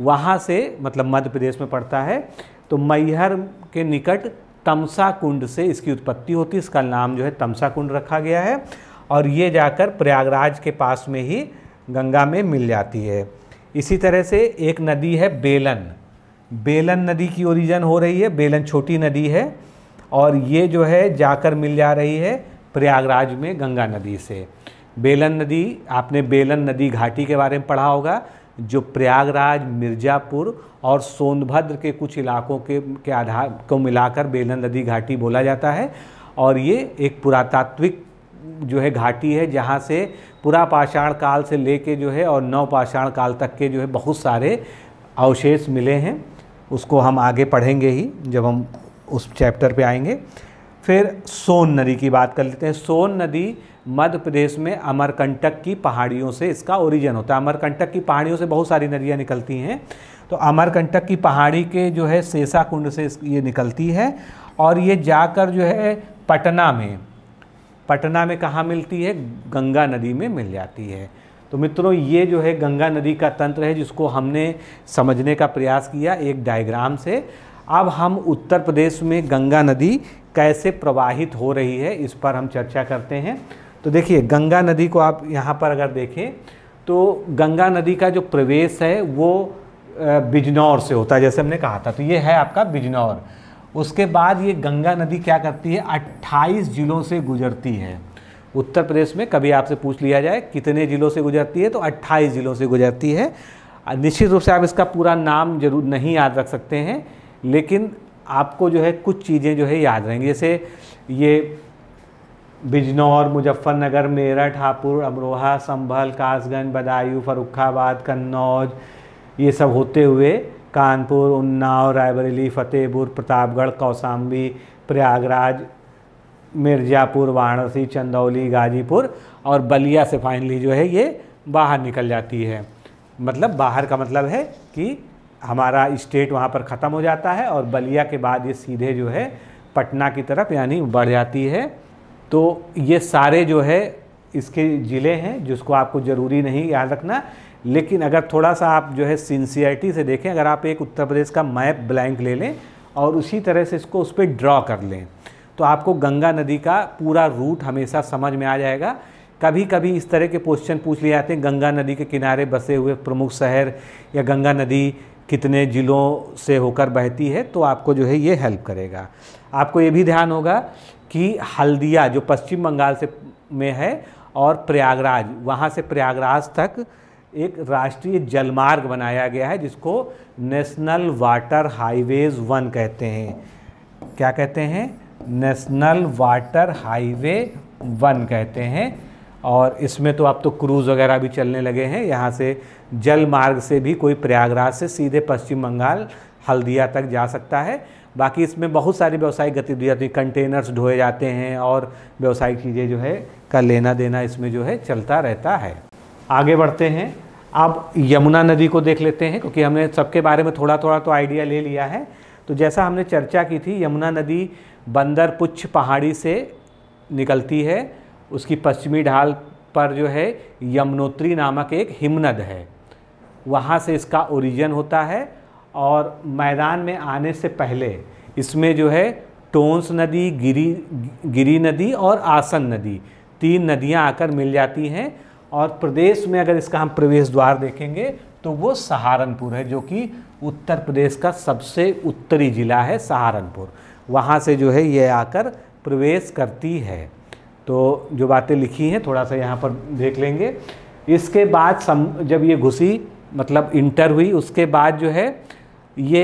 वहाँ से मतलब मध्य प्रदेश में पड़ता है तो मैहर के निकट तमसा कुंड से इसकी उत्पत्ति होती है इसका नाम जो है तमसा कुंड रखा गया है और ये जाकर प्रयागराज के पास में ही गंगा में मिल जाती है इसी तरह से एक नदी है बेलन बेलन नदी की ओरिजन हो रही है बेलन छोटी नदी है और ये जो है जाकर मिल जा रही है प्रयागराज में गंगा नदी से बेलन नदी आपने बेलन नदी घाटी के बारे में पढ़ा होगा जो प्रयागराज मिर्ज़ापुर और सोनभद्र के कुछ इलाकों के के आधार को मिलाकर बेलन नदी घाटी बोला जाता है और ये एक पुरातात्विक जो है घाटी है जहाँ से पूरा पाषाण काल से लेके जो है और नवपाषाण काल तक के जो है बहुत सारे अवशेष मिले हैं उसको हम आगे पढ़ेंगे ही जब हम उस चैप्टर पे आएंगे फिर सोन नदी की बात कर लेते हैं सोन नदी मध्य प्रदेश में अमरकंटक की पहाड़ियों से इसका ओरिजिन होता है अमरकंटक की पहाड़ियों से बहुत सारी नदियाँ निकलती हैं तो अमरकंटक की पहाड़ी के जो है सेसा कुंड से ये निकलती है और ये जाकर जो है पटना में पटना में कहाँ मिलती है गंगा नदी में मिल जाती है तो मित्रों ये जो है गंगा नदी का तंत्र है जिसको हमने समझने का प्रयास किया एक डायग्राम से अब हम उत्तर प्रदेश में गंगा नदी कैसे प्रवाहित हो रही है इस पर हम चर्चा करते हैं तो देखिए गंगा नदी को आप यहाँ पर अगर देखें तो गंगा नदी का जो प्रवेश है वो बिजनौर से होता है जैसे हमने कहा था तो ये है आपका बिजनौर उसके बाद ये गंगा नदी क्या करती है 28 जिलों से गुजरती है उत्तर प्रदेश में कभी आपसे पूछ लिया जाए कितने ज़िलों से गुजरती है तो 28 ज़िलों से गुजरती है निश्चित रूप से आप इसका पूरा नाम जरूर नहीं याद रख सकते हैं लेकिन आपको जो है कुछ चीज़ें जो है याद रहेंगी जैसे ये बिजनौर मुजफ्फरनगर मेरठ हापुड़ अमरोहा संभल कासगंज बदायूं फरुखाबाद कन्नौज ये सब होते हुए कानपुर उन्नाव रायबरेली फतेहपुर प्रतापगढ़ कौसाम्बी प्रयागराज मिर्ज़ापुर वाराणसी चंदौली गाजीपुर और बलिया से फाइनली जो है ये बाहर निकल जाती है मतलब बाहर का मतलब है कि हमारा स्टेट वहाँ पर ख़त्म हो जाता है और बलिया के बाद ये सीधे जो है पटना की तरफ यानी बढ़ जाती है तो ये सारे जो है इसके ज़िले हैं जिसको आपको ज़रूरी नहीं याद रखना लेकिन अगर थोड़ा सा आप जो है सिंसियरिटी से देखें अगर आप एक उत्तर प्रदेश का मैप ब्लैंक ले लें और उसी तरह से इसको उस पर ड्रॉ कर लें तो आपको गंगा नदी का पूरा रूट हमेशा समझ में आ जाएगा कभी कभी इस तरह के क्वेश्चन पूछ लिए जाते हैं गंगा नदी के किनारे बसे हुए प्रमुख शहर या गंगा नदी कितने ज़िलों से होकर बहती है तो आपको जो है ये हेल्प करेगा आपको ये भी ध्यान होगा कि हल्दिया जो पश्चिम बंगाल से में है और प्रयागराज वहाँ से प्रयागराज तक एक राष्ट्रीय जलमार्ग बनाया गया है जिसको नेशनल वाटर हाईवेज़ वन कहते हैं क्या कहते हैं नेशनल वाटर हाईवे वन कहते हैं और इसमें तो अब तो क्रूज़ वगैरह भी चलने लगे हैं यहाँ से जल मार्ग से भी कोई प्रयागराज से सीधे पश्चिम बंगाल हल्दिया तक जा सकता है बाकी इसमें बहुत सारी व्यवसायिक गतिविधियाँ तो कंटेनर्स ढोए जाते हैं और व्यावसायिक चीज़ें जो है का लेना देना इसमें जो है चलता रहता है आगे बढ़ते हैं अब यमुना नदी को देख लेते हैं क्योंकि हमने सबके बारे में थोड़ा थोड़ा तो आइडिया ले लिया है तो जैसा हमने चर्चा की थी यमुना नदी बंदर पुच्छ पहाड़ी से निकलती है उसकी पश्चिमी ढाल पर जो है यमुनोत्री नामक एक हिमनद है वहाँ से इसका ओरिजिन होता है और मैदान में आने से पहले इसमें जो है टोंस नदी गिरी गिरी नदी और आसन नदी तीन नदियाँ आकर मिल जाती हैं और प्रदेश में अगर इसका हम प्रवेश द्वार देखेंगे तो वो सहारनपुर है जो कि उत्तर प्रदेश का सबसे उत्तरी जिला है सहारनपुर वहाँ से जो है ये आकर प्रवेश करती है तो जो बातें लिखी हैं थोड़ा सा यहाँ पर देख लेंगे इसके बाद सम जब ये घुसी मतलब इंटर हुई उसके बाद जो है ये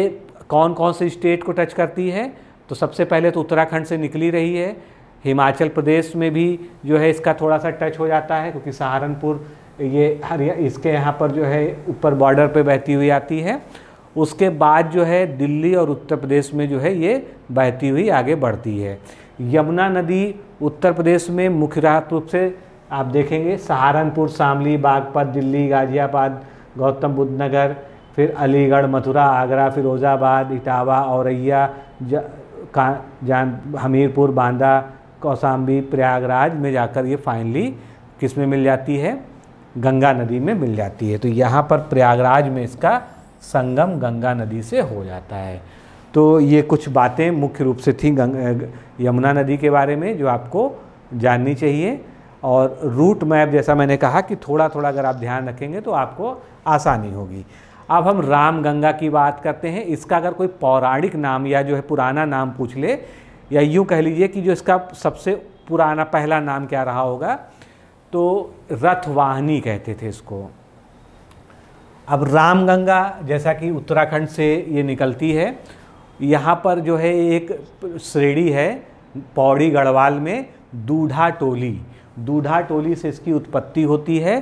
कौन कौन से स्टेट को टच करती है तो सबसे पहले तो उत्तराखंड से निकली रही है हिमाचल प्रदेश में भी जो है इसका थोड़ा सा टच हो जाता है क्योंकि सहारनपुर ये हरिया इसके यहाँ पर जो है ऊपर बॉर्डर पे बहती हुई आती है उसके बाद जो है दिल्ली और उत्तर प्रदेश में जो है ये बहती हुई आगे बढ़ती है यमुना नदी उत्तर प्रदेश में मुख्य रूप से आप देखेंगे सहारनपुर शामली बागपत दिल्ली गाजियाबाद गौतम बुद्ध नगर फिर अलीगढ़ मथुरा आगरा फिरोजाबाद इटावा औरैया जान हमीरपुर बांदा कौसाम्बी प्रयागराज में जाकर ये फाइनली किस में मिल जाती है गंगा नदी में मिल जाती है तो यहाँ पर प्रयागराज में इसका संगम गंगा नदी से हो जाता है तो ये कुछ बातें मुख्य रूप से थी यमुना नदी के बारे में जो आपको जाननी चाहिए और रूट मैप जैसा मैंने कहा कि थोड़ा थोड़ा अगर आप ध्यान रखेंगे तो आपको आसानी होगी अब हम राम गंगा की बात करते हैं इसका अगर कोई पौराणिक नाम या जो है पुराना नाम पूछ ले या यूँ कह लीजिए कि जो इसका सबसे पुराना पहला नाम क्या रहा होगा तो रथवाहिनी कहते थे इसको अब रामगंगा जैसा कि उत्तराखंड से ये निकलती है यहाँ पर जो है एक श्रेणी है पौड़ी गढ़वाल में दूढ़ा टोली दूढ़ा टोली से इसकी उत्पत्ति होती है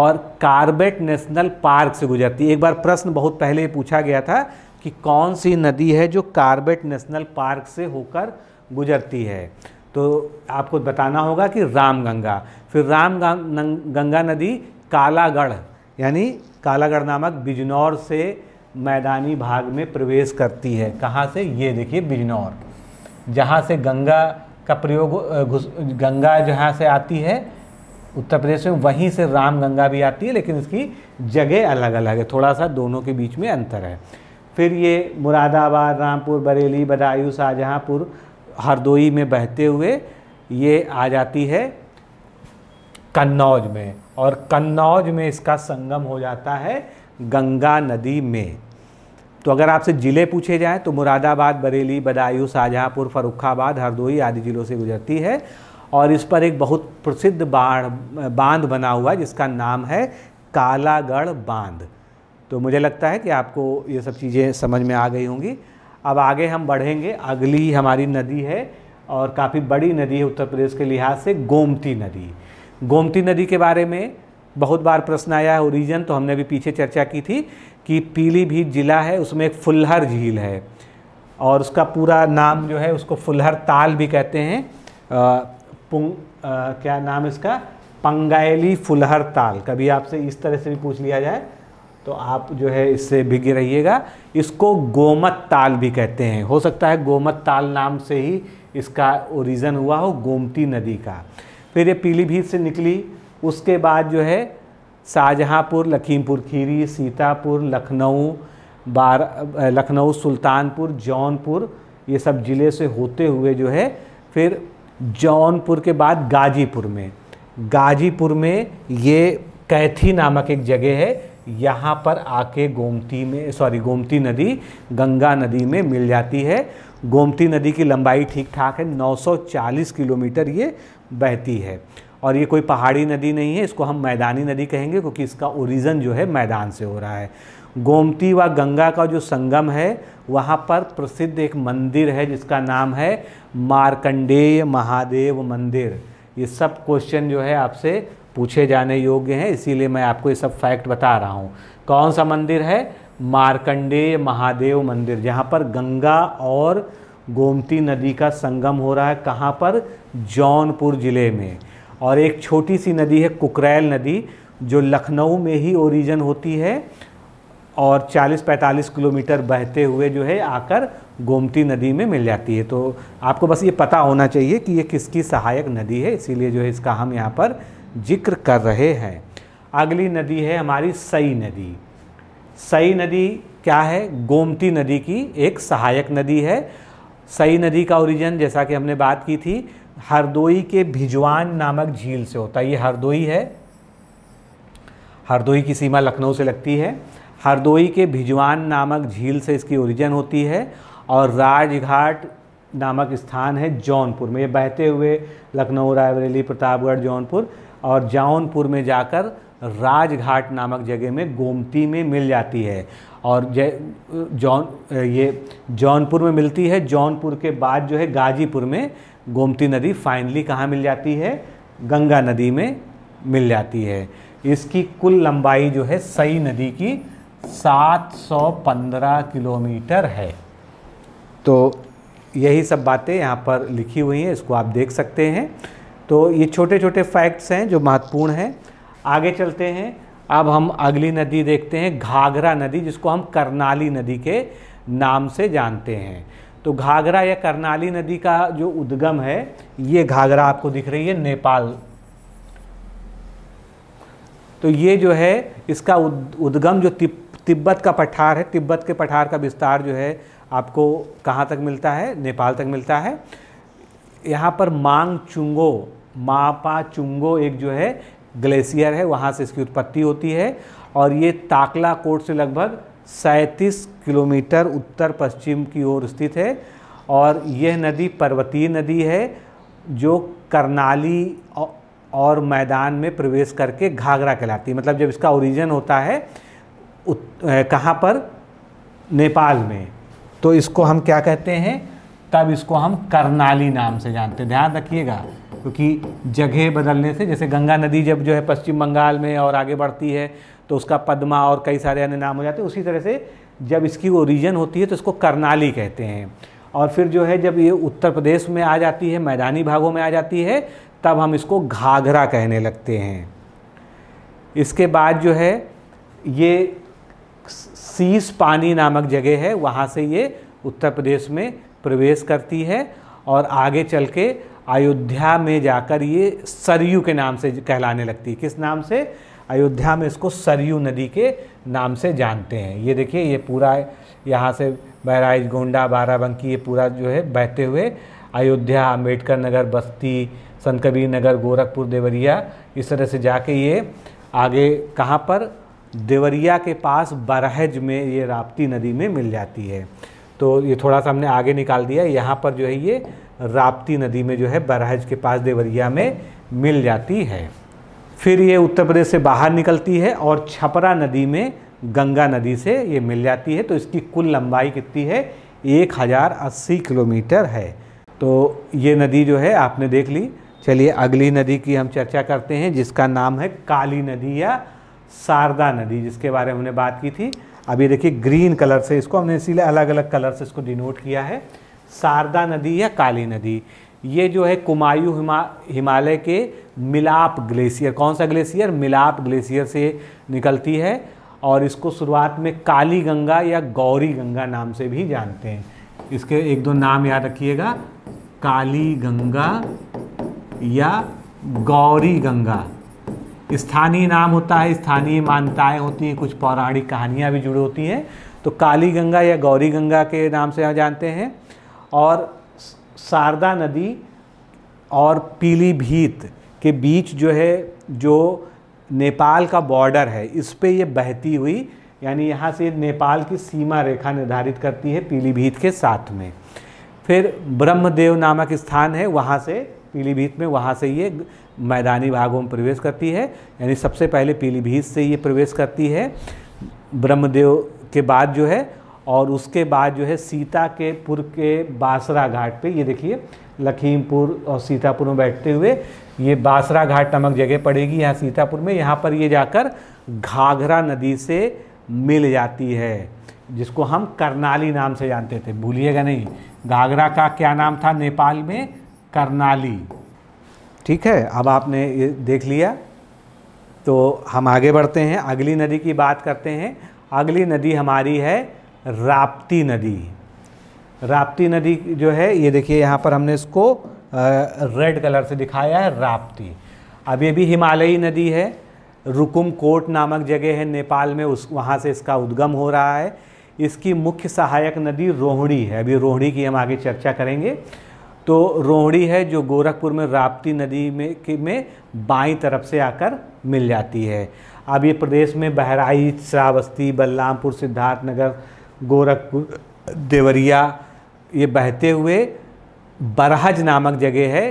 और कार्बेट नेशनल पार्क से गुजरती है एक बार प्रश्न बहुत पहले पूछा गया था कि कौन सी नदी है जो कार्बेट नेशनल पार्क से होकर गुजरती है तो आपको बताना होगा कि रामगंगा फिर राम गंगा नदी कालागढ़ यानी कालागढ़ नामक बिजनौर से मैदानी भाग में प्रवेश करती है कहाँ से ये देखिए बिजनौर जहाँ से गंगा का प्रयोग गंगा जहाँ से आती है उत्तर प्रदेश में वहीं से राम गंगा भी आती है लेकिन इसकी जगह अलग अलग है थोड़ा सा दोनों के बीच में अंतर है फिर ये मुरादाबाद रामपुर बरेली बदायूं शाहजहाँपुर हरदोई में बहते हुए ये आ जाती है कन्नौज में और कन्नौज में इसका संगम हो जाता है गंगा नदी में तो अगर आपसे ज़िले पूछे जाएँ तो मुरादाबाद बरेली बदायूं शाहजहाँपुर फरुखाबाद हरदोई आदि ज़िलों से गुजरती है और इस पर एक बहुत प्रसिद्ध बाढ़ बांध बना हुआ है जिसका नाम है कालागढ़ बांध तो मुझे लगता है कि आपको ये सब चीज़ें समझ में आ गई होंगी अब आगे हम बढ़ेंगे अगली हमारी नदी है और काफ़ी बड़ी नदी है उत्तर प्रदेश के लिहाज से गोमती नदी गोमती नदी के बारे में बहुत बार प्रश्न आया है ओरिजन तो हमने भी पीछे चर्चा की थी कि पीलीभीत जिला है उसमें एक फुल्हर झील है और उसका पूरा नाम जो है उसको फुल्हर ताल भी कहते हैं पुंग क्या नाम इसका पंगायली फुल्हर ताल कभी आपसे इस तरह से भी पूछ लिया जाए तो आप जो है इससे भिगे रहिएगा इसको गोमत ताल भी कहते हैं हो सकता है गोमत ताल नाम से ही इसका ओरिजन हुआ हो गोमती नदी का फिर ये पीलीभीत से निकली उसके बाद जो है शाहजहाँपुर लखीमपुर खीरी सीतापुर लखनऊ बार लखनऊ सुल्तानपुर जौनपुर ये सब ज़िले से होते हुए जो है फिर जौनपुर के बाद गाजीपुर में गाजीपुर में ये कैथी नामक एक जगह है यहाँ पर आके गोमती में सॉरी गोमती नदी गंगा नदी में मिल जाती है गोमती नदी की लंबाई ठीक ठाक है 940 किलोमीटर ये बहती है और ये कोई पहाड़ी नदी नहीं है इसको हम मैदानी नदी कहेंगे क्योंकि इसका ओरिज़न जो है मैदान से हो रहा है गोमती व गंगा का जो संगम है वहाँ पर प्रसिद्ध एक मंदिर है जिसका नाम है मार्कंडेय महादेव मंदिर ये सब क्वेश्चन जो है आपसे पूछे जाने योग्य हैं इसीलिए मैं आपको ये सब फैक्ट बता रहा हूँ कौन सा मंदिर है मार्कंडेय महादेव मंदिर जहाँ पर गंगा और गोमती नदी का संगम हो रहा है कहाँ पर जौनपुर ज़िले में और एक छोटी सी नदी है कुकरैल नदी जो लखनऊ में ही ओरिजन होती है और 40-45 किलोमीटर बहते हुए जो है आकर गोमती नदी में मिल जाती है तो आपको बस ये पता होना चाहिए कि ये किसकी सहायक नदी है इसीलिए जो है इसका हम यहाँ पर जिक्र कर रहे हैं अगली नदी है हमारी सई नदी सई नदी क्या है गोमती नदी की एक सहायक नदी है सई नदी का ओरिजिन जैसा कि हमने बात की थी हरदोई के भिजवान नामक झील से होता है ये हरदोई है हरदोई की सीमा लखनऊ से लगती है हरदोई के भिजवान नामक झील से इसकी ओरिजिन होती है और राजघाट नामक स्थान है जौनपुर में ये बहते हुए लखनऊ रायबरेली प्रतापगढ़ जौनपुर और जौनपुर में जाकर राजघाट नामक जगह में गोमती में मिल जाती है और जय जौन ये जौनपुर में मिलती है जौनपुर के बाद जो है गाजीपुर में गोमती नदी फाइनली कहाँ मिल जाती है गंगा नदी में मिल जाती है इसकी कुल लंबाई जो है सई नदी की 715 किलोमीटर है तो यही सब बातें यहाँ पर लिखी हुई हैं इसको आप देख सकते हैं तो ये छोटे छोटे फैक्ट्स हैं जो महत्वपूर्ण हैं आगे चलते हैं अब हम अगली नदी देखते हैं घाघरा नदी जिसको हम करनाली नदी के नाम से जानते हैं तो घाघरा या करनाली नदी का जो उद्गम है ये घाघरा आपको दिख रही है नेपाल तो ये जो है इसका उद्गम जो तिब्बत का पठार है तिब्बत के पठार का विस्तार जो है आपको कहाँ तक मिलता है नेपाल तक मिलता है यहाँ पर मांग चुंगो मापा चुंगो एक जो है ग्लेशियर है वहाँ से इसकी उत्पत्ति होती है और ये ताकला कोट से लगभग सैंतीस किलोमीटर उत्तर पश्चिम की ओर स्थित है और यह नदी पर्वतीय नदी है जो करनाली और मैदान में प्रवेश करके घाघरा कहलाती है मतलब जब इसका ओरिजिन होता है कहाँ पर नेपाल में तो इसको हम क्या कहते हैं तब इसको हम करनाली नाम से जानते हैं ध्यान रखिएगा क्योंकि जगह बदलने से जैसे गंगा नदी जब जो है पश्चिम बंगाल में और आगे बढ़ती है तो उसका पद्मा और कई सारे अन्य नाम हो जाते हैं उसी तरह से जब इसकी ओरिजन होती है तो इसको करनाली कहते हैं और फिर जो है जब ये उत्तर प्रदेश में आ जाती है मैदानी भागों में आ जाती है तब हम इसको घाघरा कहने लगते हैं इसके बाद जो है ये सीस पानी नामक जगह है वहाँ से ये उत्तर प्रदेश में प्रवेश करती है और आगे चल के अयोध्या में जाकर ये सरयू के नाम से कहलाने लगती है किस नाम से अयोध्या में इसको सरयू नदी के नाम से जानते हैं ये देखिए ये पूरा यहाँ से बहराइच गोंडा बाराबंकी ये पूरा जो है बहते हुए अयोध्या अम्बेडकर नगर बस्ती संत कबीर नगर गोरखपुर देवरिया इस तरह से जाके ये आगे कहाँ पर देवरिया के पास बरहज में ये राप्ती नदी में मिल जाती है तो ये थोड़ा सा हमने आगे निकाल दिया यहाँ पर जो है ये राप्ती नदी में जो है बरहज के पास देवरिया में मिल जाती है फिर ये उत्तर प्रदेश से बाहर निकलती है और छपरा नदी में गंगा नदी से ये मिल जाती है तो इसकी कुल लंबाई कितनी है एक हज़ार अस्सी किलोमीटर है तो ये नदी जो है आपने देख ली चलिए अगली नदी की हम चर्चा करते हैं जिसका नाम है काली नदी या शारदा नदी जिसके बारे में हमने बात की थी अभी देखिए ग्रीन कलर से इसको हमने इसीलिए अलग अलग कलर से इसको डिनोट किया है शारदा नदी या काली नदी ये जो है कुमायूं हिमा हिमालय के मिलाप ग्लेशियर कौन सा ग्लेशियर मिलाप ग्लेशियर से निकलती है और इसको शुरुआत में काली गंगा या गौरी गंगा नाम से भी जानते हैं इसके एक दो नाम याद रखिएगा काली गंगा या गौरी गंगा स्थानीय नाम होता है स्थानीय मान्यताएं होती हैं कुछ पौराणिक कहानियाँ भी जुड़ी होती हैं तो काली गंगा या गौरी गंगा के नाम से यहाँ जानते हैं और शारदा नदी और पीलीभीत के बीच जो है जो नेपाल का बॉर्डर है इस पर ये बहती हुई यानी यहाँ से नेपाल की सीमा रेखा निर्धारित करती है पीलीभीत के साथ में फिर ब्रह्मदेव नामक स्थान है वहाँ से पीलीभीत में वहाँ से ये मैदानी भागों में प्रवेश करती है यानी सबसे पहले पीलीभीत से ये प्रवेश करती है ब्रह्मदेव के बाद जो है और उसके बाद जो है सीता के पुर के बासरा घाट पे ये देखिए लखीमपुर और सीतापुर में बैठते हुए ये बासरा घाट नमक जगह पड़ेगी यहाँ सीतापुर में यहाँ पर ये जाकर घाघरा नदी से मिल जाती है जिसको हम करनाली नाम से जानते थे भूलिएगा नहीं घाघरा का क्या नाम था नेपाल में करनाली ठीक है अब आपने ये देख लिया तो हम आगे बढ़ते हैं अगली नदी की बात करते हैं अगली नदी हमारी है राप्ती नदी राप्ती नदी जो है ये देखिए यहाँ पर हमने इसको रेड कलर से दिखाया है राप्ती अब ये भी हिमालयी नदी है रुकुम कोट नामक जगह है नेपाल में उस वहाँ से इसका उद्गम हो रहा है इसकी मुख्य सहायक नदी रोहड़ी है अभी रोहड़ी की हम आगे चर्चा करेंगे तो रोहड़ी है जो गोरखपुर में राप्ती नदी में के में बाई तरफ से आकर मिल जाती है अब ये प्रदेश में बहराइच श्रावस्ती बलरामपुर सिद्धार्थनगर गोरखपुर देवरिया ये बहते हुए बरहज नामक जगह है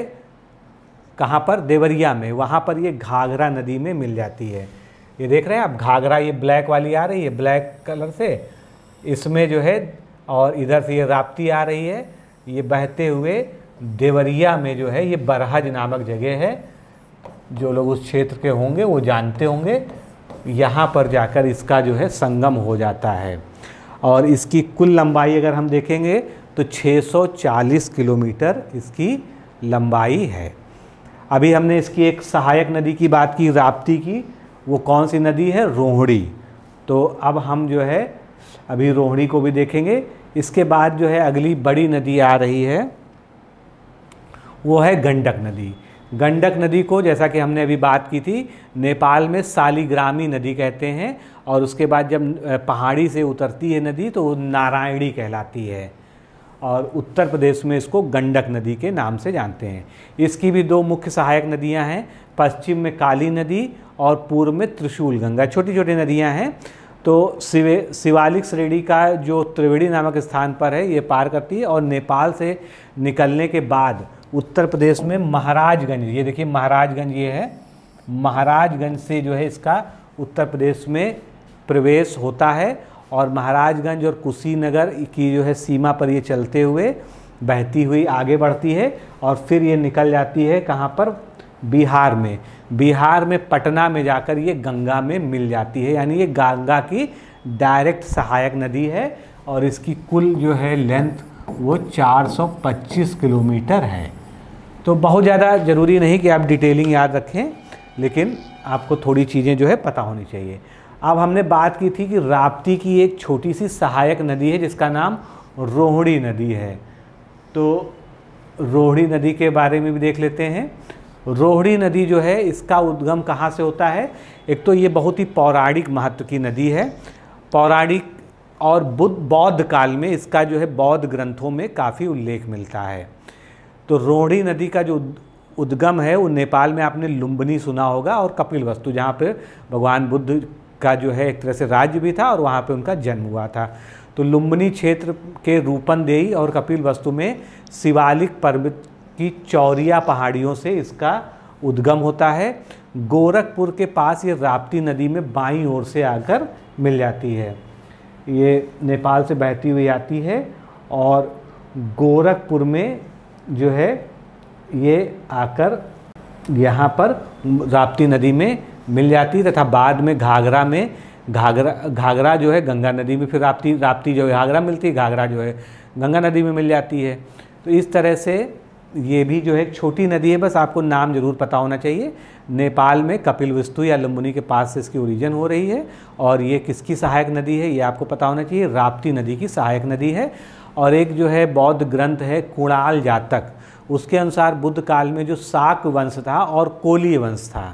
कहाँ पर देवरिया में वहाँ पर ये घाघरा नदी में मिल जाती है ये देख रहे हैं आप घाघरा ये ब्लैक वाली आ रही है ब्लैक कलर से इसमें जो है और इधर से ये राप्ती आ रही है ये बहते हुए देवरिया में जो है ये बरहज नामक जगह है जो लोग उस क्षेत्र के होंगे वो जानते होंगे यहाँ पर जाकर इसका जो है संगम हो जाता है और इसकी कुल लंबाई अगर हम देखेंगे तो 640 किलोमीटर इसकी लंबाई है अभी हमने इसकी एक सहायक नदी की बात की राप्ती की वो कौन सी नदी है रोहड़ी तो अब हम जो है अभी रोहड़ी को भी देखेंगे इसके बाद जो है अगली बड़ी नदी आ रही है वो है गंडक नदी गंडक नदी को जैसा कि हमने अभी बात की थी नेपाल में सालीग्रामी नदी कहते हैं और उसके बाद जब पहाड़ी से उतरती है नदी तो वो नारायणी कहलाती है और उत्तर प्रदेश में इसको गंडक नदी के नाम से जानते हैं इसकी भी दो मुख्य सहायक नदियां हैं पश्चिम में काली नदी और पूर्व में त्रिशूल गंगा छोटी छोटी नदियां हैं तो शिवे शिवालिक श्रेणी का जो त्रिवेणी नामक स्थान पर है ये पार करती है और नेपाल से निकलने के बाद उत्तर प्रदेश में महाराजगंज ये देखिए महाराजगंज ये है महाराजगंज से जो है इसका उत्तर प्रदेश में प्रवेश होता है और महाराजगंज और कुशीनगर की जो है सीमा पर ये चलते हुए बहती हुई आगे बढ़ती है और फिर ये निकल जाती है कहाँ पर बिहार में बिहार में पटना में जाकर ये गंगा में मिल जाती है यानी ये गंगा की डायरेक्ट सहायक नदी है और इसकी कुल जो है लेंथ वो 425 किलोमीटर है तो बहुत ज़्यादा ज़रूरी नहीं कि आप डिटेलिंग याद रखें लेकिन आपको थोड़ी चीज़ें जो है पता होनी चाहिए अब हमने बात की थी कि राप्ती की एक छोटी सी सहायक नदी है जिसका नाम रोहड़ी नदी है तो रोहड़ी नदी के बारे में भी देख लेते हैं रोहड़ी नदी जो है इसका उद्गम कहाँ से होता है एक तो ये बहुत ही पौराणिक महत्व की नदी है पौराणिक और बुद्ध बौद्ध काल में इसका जो है बौद्ध ग्रंथों में काफ़ी उल्लेख मिलता है तो रोहड़ी नदी का जो उद्गम है वो नेपाल में आपने लुम्बनी सुना होगा और कपिल वस्तु जहाँ पर भगवान बुद्ध का जो है एक तरह से राज्य भी था और वहाँ पे उनका जन्म हुआ था तो लुम्बनी क्षेत्र के रूपनदेही और कपिल वस्तु में शिवालिक पर्वत की चौरिया पहाड़ियों से इसका उद्गम होता है गोरखपुर के पास ये राप्ती नदी में बाई ओर से आकर मिल जाती है ये नेपाल से बहती हुई आती है और गोरखपुर में जो है ये आकर यहाँ पर राप्ती नदी में मिल जाती तथा बाद में घाघरा में घाघरा घाघरा जो है गंगा नदी में फिर राप्ती राप्ती जो है घाघरा मिलती है घाघरा जो है गंगा नदी में मिल जाती है तो इस तरह से ये भी जो है एक छोटी नदी है बस आपको नाम जरूर पता होना चाहिए नेपाल में कपिल विस्तु या लम्बुनी के पास से इसकी ओरिजिन हो रही है और ये किसकी सहायक नदी है ये आपको पता होना चाहिए राप्ती नदी की सहायक नदी है और एक जो है बौद्ध ग्रंथ है कुणाल जातक उसके अनुसार बुद्ध काल में जो साक वंश था और कोली वंश था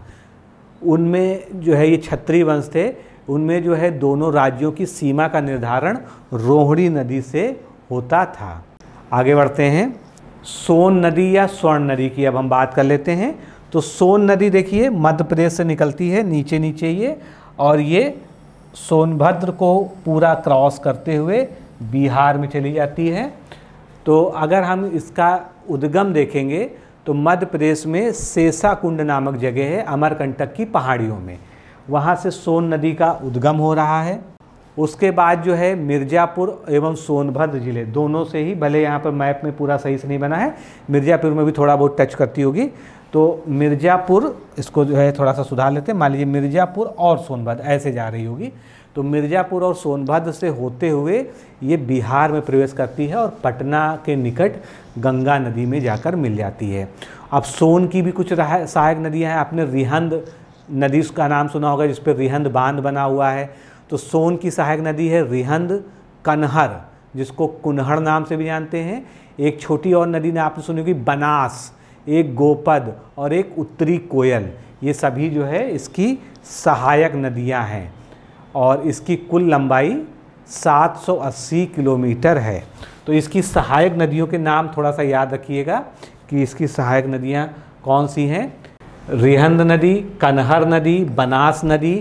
उनमें जो है ये छत्री वंश थे उनमें जो है दोनों राज्यों की सीमा का निर्धारण रोहड़ी नदी से होता था आगे बढ़ते हैं सोन नदी या स्वर्ण नदी की अब हम बात कर लेते हैं तो सोन नदी देखिए मध्य प्रदेश से निकलती है नीचे नीचे ये और ये सोनभद्र को पूरा क्रॉस करते हुए बिहार में चली जाती है तो अगर हम इसका उद्गम देखेंगे तो मध्य प्रदेश में सेसा कुंड नामक जगह है अमरकंटक की पहाड़ियों में वहाँ से सोन नदी का उद्गम हो रहा है उसके बाद जो है मिर्ज़ापुर एवं सोनभद्र ज़िले दोनों से ही भले यहाँ पर मैप में पूरा सही से नहीं बना है मिर्ज़ापुर में भी थोड़ा बहुत टच करती होगी तो मिर्ज़ापुर इसको जो है थोड़ा सा सुधार लेते हैं मान लीजिए मिर्ज़ापुर और सोनभद्र ऐसे जा रही होगी तो मिर्ज़ापुर और सोनभद्र से होते हुए ये बिहार में प्रवेश करती है और पटना के निकट गंगा नदी में जाकर मिल जाती है अब सोन की भी कुछ सहायक नदियाँ हैं आपने रिहंद नदी का नाम सुना होगा जिस पर रिहंद बांध बना हुआ है तो सोन की सहायक नदी है रिहंद कन्हर जिसको कुन्हड़ नाम से भी जानते हैं एक छोटी और नदी ने आपने सुनी होगी बनास एक गोपद और एक उत्तरी कोयल ये सभी जो है इसकी सहायक नदियाँ हैं और इसकी कुल लंबाई 780 किलोमीटर है तो इसकी सहायक नदियों के नाम थोड़ा सा याद रखिएगा कि इसकी सहायक नदियाँ कौन सी हैं रिहंद नदी कन्हर नदी बनास नदी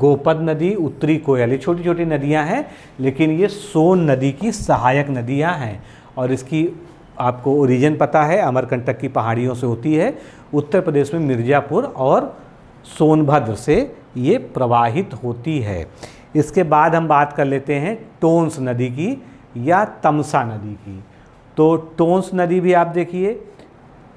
गोपद नदी उत्तरी कोयल ये छोटी छोटी नदियाँ हैं लेकिन ये सोन नदी की सहायक नदियाँ हैं और इसकी आपको ओरिजिन पता है अमरकंटक की पहाड़ियों से होती है उत्तर प्रदेश में मिर्ज़ापुर और सोनभद्र से ये प्रवाहित होती है इसके बाद हम बात कर लेते हैं टोंस नदी की या तमसा नदी की तो टोंस नदी भी आप देखिए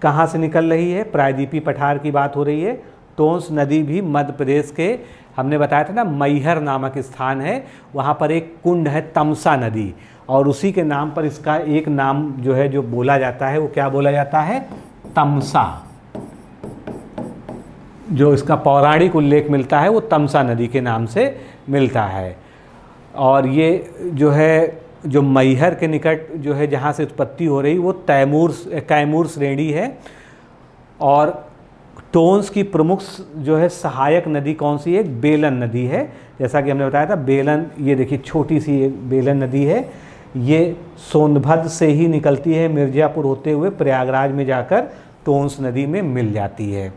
कहाँ से निकल रही है प्रायद्वीपी पठार की बात हो रही है टोंस नदी भी मध्य प्रदेश के हमने बताया था ना मैहर नामक स्थान है वहाँ पर एक कुंड है तमसा नदी और उसी के नाम पर इसका एक नाम जो है जो बोला जाता है वो क्या बोला जाता है तमसा जो इसका पौराणिक उल्लेख मिलता है वो तमसा नदी के नाम से मिलता है और ये जो है जो मैहर के निकट जो है जहाँ से उत्पत्ति हो रही वो तैमूर कैमूर श्रेणी है और टोन्स की प्रमुख जो है सहायक नदी कौन सी है बेलन नदी है जैसा कि हमने बताया था बेलन ये देखिए छोटी सी बेलन नदी है ये सोनभद्र से ही निकलती है मिर्ज़ापुर होते हुए प्रयागराज में जाकर टोन्स नदी में मिल जाती है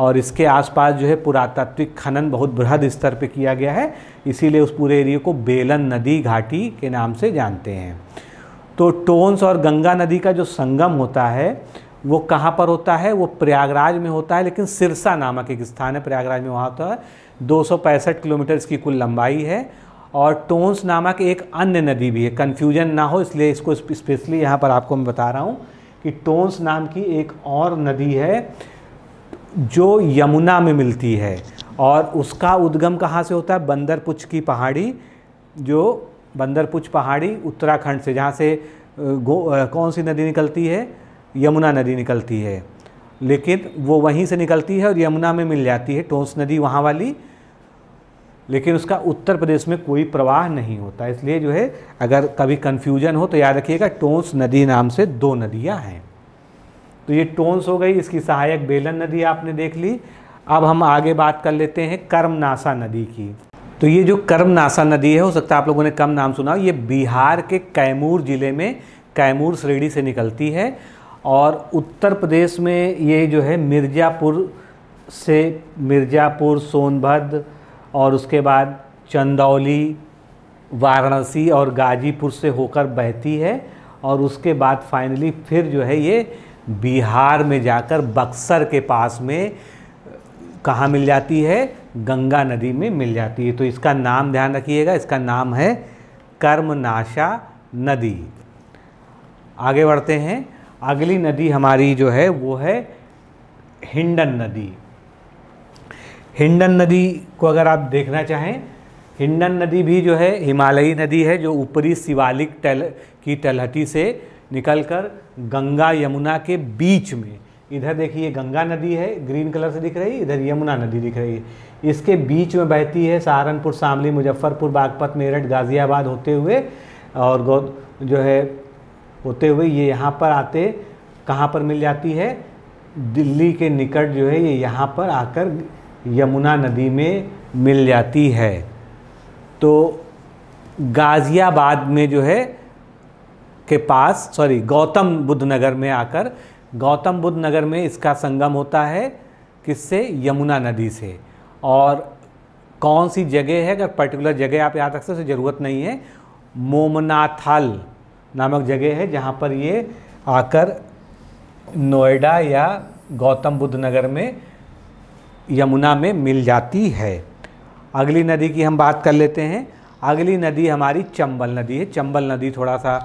और इसके आसपास जो है पुरातात्विक खनन बहुत बृहद स्तर पर किया गया है इसीलिए उस पूरे एरिए को बेलन नदी घाटी के नाम से जानते हैं तो टोन्स और गंगा नदी का जो संगम होता है वो कहाँ पर होता है वो प्रयागराज में होता है लेकिन सिरसा नामक एक स्थान है प्रयागराज में वहाँ होता है दो किलोमीटर इसकी कुल लंबाई है और टोन्स नामक एक अन्य नदी भी है कन्फ्यूजन ना हो इसलिए इसको स्पेशली यहाँ पर आपको मैं बता रहा हूँ कि टोन्स नाम की एक और नदी है जो यमुना में मिलती है और उसका उद्गम कहाँ से होता है बंदरपुच की पहाड़ी जो बंदरपुच पहाड़ी उत्तराखंड से जहाँ से गो, कौन सी नदी निकलती है यमुना नदी निकलती है लेकिन वो वहीं से निकलती है और यमुना में मिल जाती है टोंस नदी वहाँ वाली लेकिन उसका उत्तर प्रदेश में कोई प्रवाह नहीं होता इसलिए जो है अगर कभी कन्फ्यूजन हो तो याद रखिएगा टोंस नदी नाम से दो नदियाँ हैं तो ये टोन्स हो गई इसकी सहायक बेलन नदी आपने देख ली अब हम आगे बात कर लेते हैं कर्मनासा नदी की तो ये जो कर्मनासा नदी है हो सकता है आप लोगों ने कम नाम सुना ये बिहार के कैमूर ज़िले में कैमूर श्रेणी से निकलती है और उत्तर प्रदेश में ये जो है मिर्ज़ापुर से मिर्ज़ापुर सोनभद्र और उसके बाद चंदौली वाराणसी और गाजीपुर से होकर बहती है और उसके बाद फाइनली फिर जो है ये बिहार में जाकर बक्सर के पास में कहाँ मिल जाती है गंगा नदी में मिल जाती है तो इसका नाम ध्यान रखिएगा इसका नाम है कर्मनाशा नदी आगे बढ़ते हैं अगली नदी हमारी जो है वो है हिंडन नदी हिंडन नदी को अगर आप देखना चाहें हिंडन नदी भी जो है हिमालयी नदी है जो ऊपरी शिवालिक टल की तलहटी से निकलकर गंगा यमुना के बीच में इधर देखिए गंगा नदी है ग्रीन कलर से दिख रही है इधर यमुना नदी दिख रही है इसके बीच में बहती है सहारनपुर शामली मुजफ्फरपुर बागपत मेरठ गाज़ियाबाद होते हुए और गौ जो है होते हुए ये यहाँ पर आते कहाँ पर मिल जाती है दिल्ली के निकट जो है ये यहाँ पर आकर यमुना नदी में मिल जाती है तो गाज़ियाबाद में जो है के पास सॉरी गौतम बुद्ध नगर में आकर गौतम बुद्ध नगर में इसका संगम होता है किससे यमुना नदी से और कौन सी जगह है अगर पर्टिकुलर जगह आप याद रख सकते ज़रूरत नहीं है मोमनाथल नामक जगह है जहाँ पर ये आकर नोएडा या गौतम बुद्ध नगर में यमुना में मिल जाती है अगली नदी की हम बात कर लेते हैं अगली नदी हमारी चंबल नदी है चंबल नदी थोड़ा सा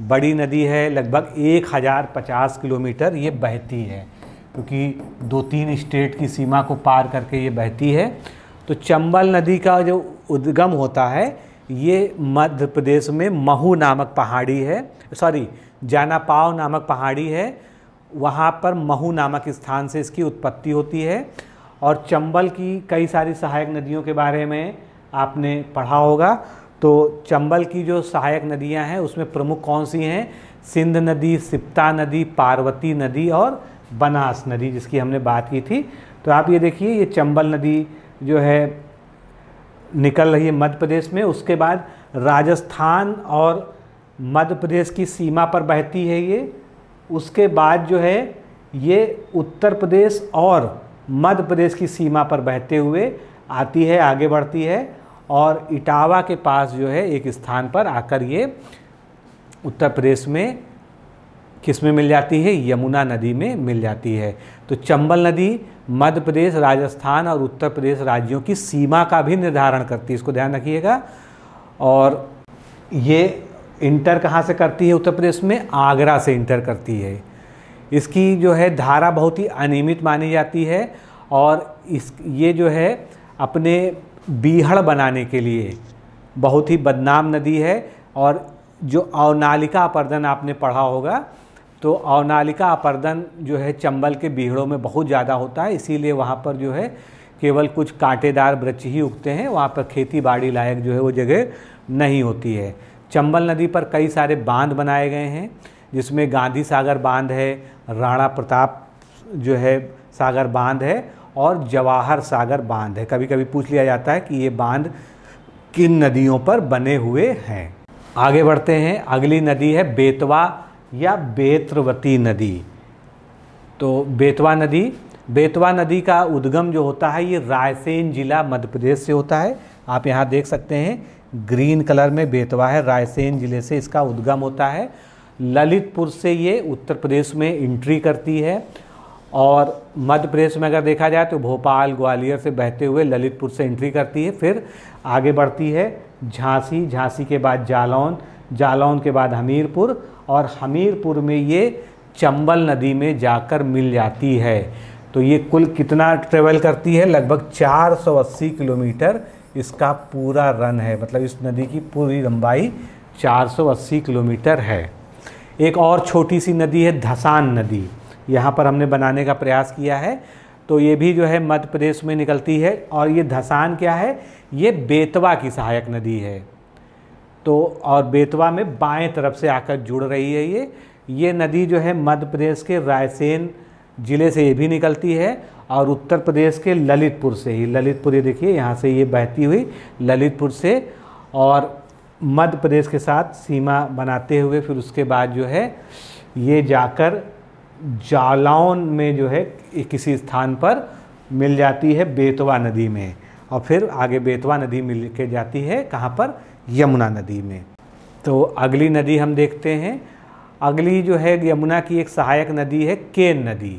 बड़ी नदी है लगभग एक हज़ार पचास किलोमीटर ये बहती है क्योंकि दो तीन स्टेट की सीमा को पार करके ये बहती है तो चंबल नदी का जो उद्गम होता है ये मध्य प्रदेश में महू नामक पहाड़ी है सॉरी जानापाव नामक पहाड़ी है वहाँ पर महू नामक स्थान से इसकी उत्पत्ति होती है और चंबल की कई सारी सहायक नदियों के बारे में आपने पढ़ा होगा तो चंबल की जो सहायक नदियां हैं उसमें प्रमुख कौन सी हैं सिंध नदी सिप्ता नदी पार्वती नदी और बनास नदी जिसकी हमने बात की थी तो आप ये देखिए ये चंबल नदी जो है निकल रही है मध्य प्रदेश में उसके बाद राजस्थान और मध्य प्रदेश की सीमा पर बहती है ये उसके बाद जो है ये उत्तर प्रदेश और मध्य प्रदेश की सीमा पर बहते हुए आती है आगे बढ़ती है और इटावा के पास जो है एक स्थान पर आकर ये उत्तर प्रदेश में किस में मिल जाती है यमुना नदी में मिल जाती है तो चंबल नदी मध्य प्रदेश राजस्थान और उत्तर प्रदेश राज्यों की सीमा का भी निर्धारण करती है इसको ध्यान रखिएगा और ये इंटर कहाँ से करती है उत्तर प्रदेश में आगरा से इंटर करती है इसकी जो है धारा बहुत ही अनियमित मानी जाती है और इस ये जो है अपने बीहड़ बनाने के लिए बहुत ही बदनाम नदी है और जो अवनालिका अपर्दन आपने पढ़ा होगा तो अवनालिका अपर्दन जो है चंबल के बीहड़ों में बहुत ज़्यादा होता है इसीलिए वहाँ पर जो है केवल कुछ कांटेदार वृक्ष ही उगते हैं वहाँ पर खेती बाड़ी लायक जो है वो जगह नहीं होती है चंबल नदी पर कई सारे बांध बनाए गए हैं जिसमें गांधी सागर बांध है राणा प्रताप जो है सागर बांध है और जवाहर सागर बांध है कभी कभी पूछ लिया जाता है कि ये बांध किन नदियों पर बने हुए हैं आगे बढ़ते हैं अगली नदी है बेतवा या बेत्रवती नदी तो बेतवा नदी बेतवा नदी का उद्गम जो होता है ये रायसेन जिला मध्य प्रदेश से होता है आप यहाँ देख सकते हैं ग्रीन कलर में बेतवा है रायसेन जिले से इसका उद्गम होता है ललितपुर से ये उत्तर प्रदेश में एंट्री करती है और मध्य प्रदेश में अगर देखा जाए तो भोपाल ग्वालियर से बहते हुए ललितपुर से एंट्री करती है फिर आगे बढ़ती है झांसी झांसी के बाद जालौन जालौन के बाद हमीरपुर और हमीरपुर में ये चंबल नदी में जाकर मिल जाती है तो ये कुल कितना ट्रेवल करती है लगभग 480 किलोमीटर इसका पूरा रन है मतलब इस नदी की पूरी लंबाई 480 किलोमीटर है एक और छोटी सी नदी है धसान नदी यहाँ पर हमने बनाने का प्रयास किया है तो ये भी जो है मध्य प्रदेश में निकलती है और ये धसान क्या है ये बेतवा की सहायक नदी है तो और बेतवा में बाएं तरफ से आकर जुड़ रही है ये ये नदी जो है मध्य प्रदेश के रायसेन ज़िले से ये भी निकलती है और उत्तर प्रदेश के ललितपुर से ही ललितपुर ये देखिए यहाँ से ये बहती हुई ललितपुर से और मध्य प्रदेश के साथ सीमा बनाते हुए फिर उसके बाद जो है ये जाकर जालौन में जो है किसी स्थान पर मिल जाती है बेतवा नदी में और फिर आगे बेतवा नदी मिल के जाती है कहाँ पर यमुना नदी में तो अगली नदी हम देखते हैं अगली जो है यमुना की एक सहायक नदी है केन नदी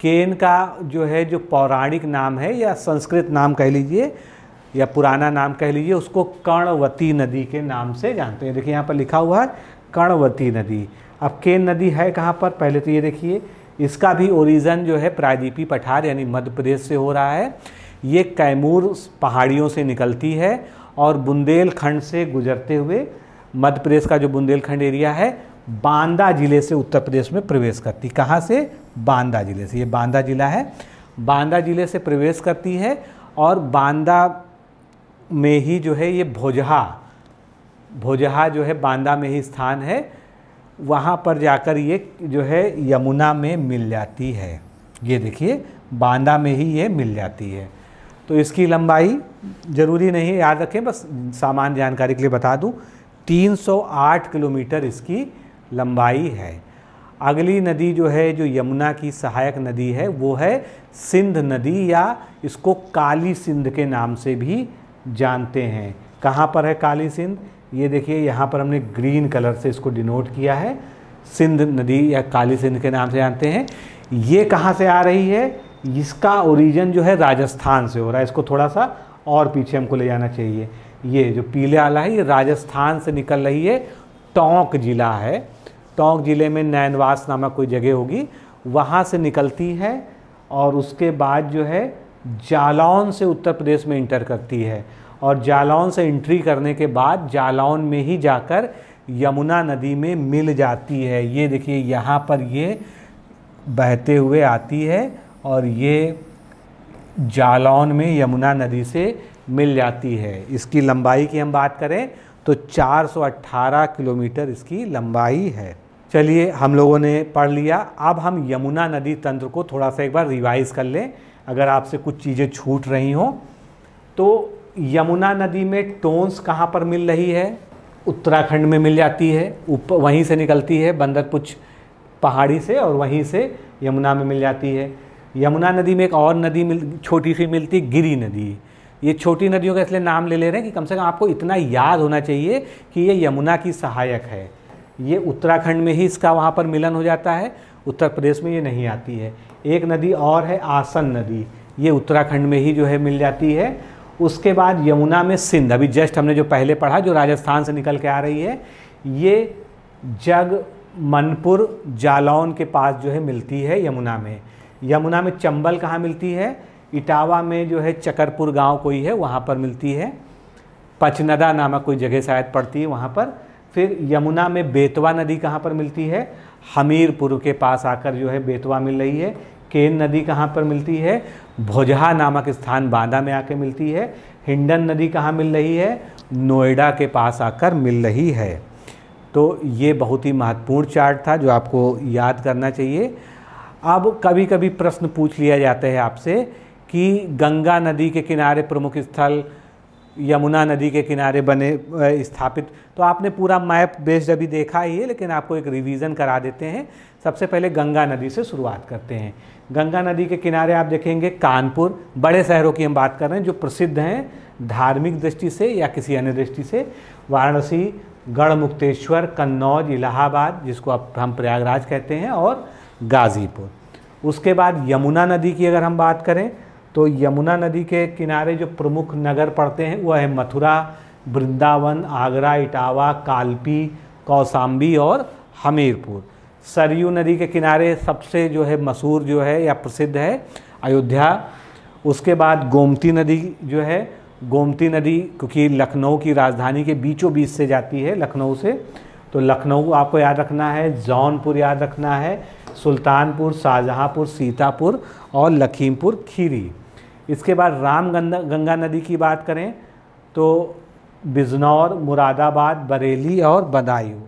केन का जो है जो पौराणिक नाम है या संस्कृत नाम कह लीजिए या पुराना नाम कह लीजिए उसको कर्णवती नदी के नाम से जानते हैं देखिए यहाँ पर लिखा हुआ है कर्णवती नदी अब केन नदी है कहाँ पर पहले तो ये देखिए इसका भी ओरिजन जो है प्रायद्वीपी पठार यानी मध्य प्रदेश से हो रहा है ये कैमूर पहाड़ियों से निकलती है और बुंदेलखंड से गुजरते हुए मध्य प्रदेश का जो बुंदेलखंड एरिया है बांदा जिले से उत्तर प्रदेश में प्रवेश करती कहाँ से बांदा जिले से ये बांदा जिला है बांदा जिले से प्रवेश करती है और बांदा में ही जो है ये भोजहा भोजहा जो है बांदा में ही स्थान है वहाँ पर जाकर ये जो है यमुना में मिल जाती है ये देखिए बांदा में ही ये मिल जाती है तो इसकी लंबाई ज़रूरी नहीं याद रखें बस सामान्य जानकारी के लिए बता दूं 308 किलोमीटर इसकी लंबाई है अगली नदी जो है जो यमुना की सहायक नदी है वो है सिंध नदी या इसको काली सिंध के नाम से भी जानते हैं कहाँ पर है काली सिंध ये देखिए यहाँ पर हमने ग्रीन कलर से इसको डिनोट किया है सिंध नदी या काली सिंध के नाम से जानते हैं ये कहाँ से आ रही है इसका ओरिजिन जो है राजस्थान से हो रहा है इसको थोड़ा सा और पीछे हमको ले जाना चाहिए ये जो पीले आला है ये राजस्थान से निकल रही है टोंक जिला है टोंक जिले में नैनवास नामक कोई जगह होगी वहाँ से निकलती है और उसके बाद जो है जालौन से उत्तर प्रदेश में इंटर करती है और जालौन से एंट्री करने के बाद जालौन में ही जाकर यमुना नदी में मिल जाती है ये देखिए यहाँ पर ये बहते हुए आती है और ये जालौन में यमुना नदी से मिल जाती है इसकी लंबाई की हम बात करें तो 418 किलोमीटर इसकी लंबाई है चलिए हम लोगों ने पढ़ लिया अब हम यमुना नदी तंत्र को थोड़ा सा एक बार रिवाइज़ कर लें अगर आपसे कुछ चीज़ें छूट रही हों तो यमुना नदी में टोन्स कहाँ पर मिल रही है उत्तराखंड में मिल जाती है ऊपर वहीं से निकलती है बंदरपुछ पहाड़ी से और वहीं से यमुना में मिल जाती है यमुना नदी में एक और नदी मिल छोटी सी मिलती है गिरी नदी ये छोटी नदियों का इसलिए नाम ले ले रहे हैं कि कम से कम आपको इतना याद होना चाहिए कि ये यमुना की सहायक है ये उत्तराखंड में ही इसका वहाँ पर मिलन हो जाता है उत्तर प्रदेश में ये नहीं आती है एक नदी और है आसन नदी ये उत्तराखंड में ही जो है मिल जाती है उसके बाद यमुना में सिंध अभी जस्ट हमने जो पहले पढ़ा जो राजस्थान से निकल के आ रही है ये जग मनपुर जालौन के पास जो है मिलती है यमुना में यमुना में चंबल कहाँ मिलती है इटावा में जो है चकरपुर गांव कोई है वहाँ पर मिलती है पचनदा नामक कोई जगह शायद पड़ती है वहाँ पर फिर यमुना में बेतवा नदी कहाँ पर मिलती है हमीरपुर के पास आकर जो है बेतवा मिल रही है केन नदी कहाँ पर मिलती है भोजहा नामक स्थान बांदा में आके मिलती है हिंडन नदी कहाँ मिल रही है नोएडा के पास आकर मिल रही है तो ये बहुत ही महत्वपूर्ण चार्ट था जो आपको याद करना चाहिए अब कभी कभी प्रश्न पूछ लिया जाता है आपसे कि गंगा नदी के किनारे प्रमुख स्थल यमुना नदी के किनारे बने स्थापित तो आपने पूरा मैप बेस्ड अभी देखा ही है लेकिन आपको एक रिवीजन करा देते हैं सबसे पहले गंगा नदी से शुरुआत करते हैं गंगा नदी के किनारे आप देखेंगे कानपुर बड़े शहरों की हम बात कर रहे हैं जो प्रसिद्ध हैं धार्मिक दृष्टि से या किसी अन्य दृष्टि से वाराणसी गढ़मुक्तेश्वर कन्नौज इलाहाबाद जिसको अब हम प्रयागराज कहते हैं और गाजीपुर उसके बाद यमुना नदी की अगर हम बात करें तो यमुना नदी के किनारे जो प्रमुख नगर पड़ते हैं वह है मथुरा वृंदावन आगरा इटावा कालपी कौसाम्बी और हमीरपुर सरयू नदी के किनारे सबसे जो है मशहूर जो है या प्रसिद्ध है अयोध्या उसके बाद गोमती नदी जो है गोमती नदी क्योंकि लखनऊ की राजधानी के बीचों बीच से जाती है लखनऊ से तो लखनऊ आपको याद रखना है जौनपुर याद रखना है सुल्तानपुर शाहजहाँपुर सीतापुर और लखीमपुर खीरी इसके बाद राम गंगा नदी की बात करें तो बिजनौर मुरादाबाद बरेली और बदायूं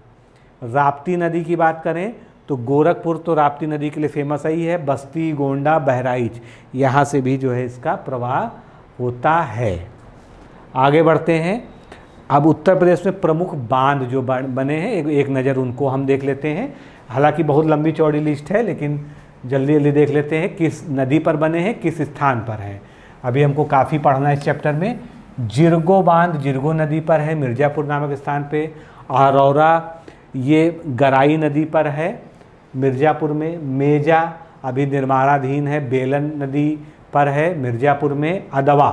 राप्ती नदी की बात करें तो गोरखपुर तो राप्ती नदी के लिए फेमस ही है बस्ती गोंडा बहराइच यहाँ से भी जो है इसका प्रवाह होता है आगे बढ़ते हैं अब उत्तर प्रदेश में प्रमुख बांध जो बने हैं एक, एक नज़र उनको हम देख लेते हैं हालांकि बहुत लंबी चौड़ी लिस्ट है लेकिन जल्दी जल्दी देख लेते हैं किस नदी पर बने हैं किस स्थान पर हैं अभी हमको काफ़ी पढ़ना है इस चैप्टर में जिरगो बांध जिरगो नदी पर है मिर्ज़ापुर नामक स्थान पर अरौरा ये गराई नदी पर है मिर्ज़ापुर में मेजा अभी निर्माणाधीन है बेलन नदी पर है मिर्ज़ापुर में अदवा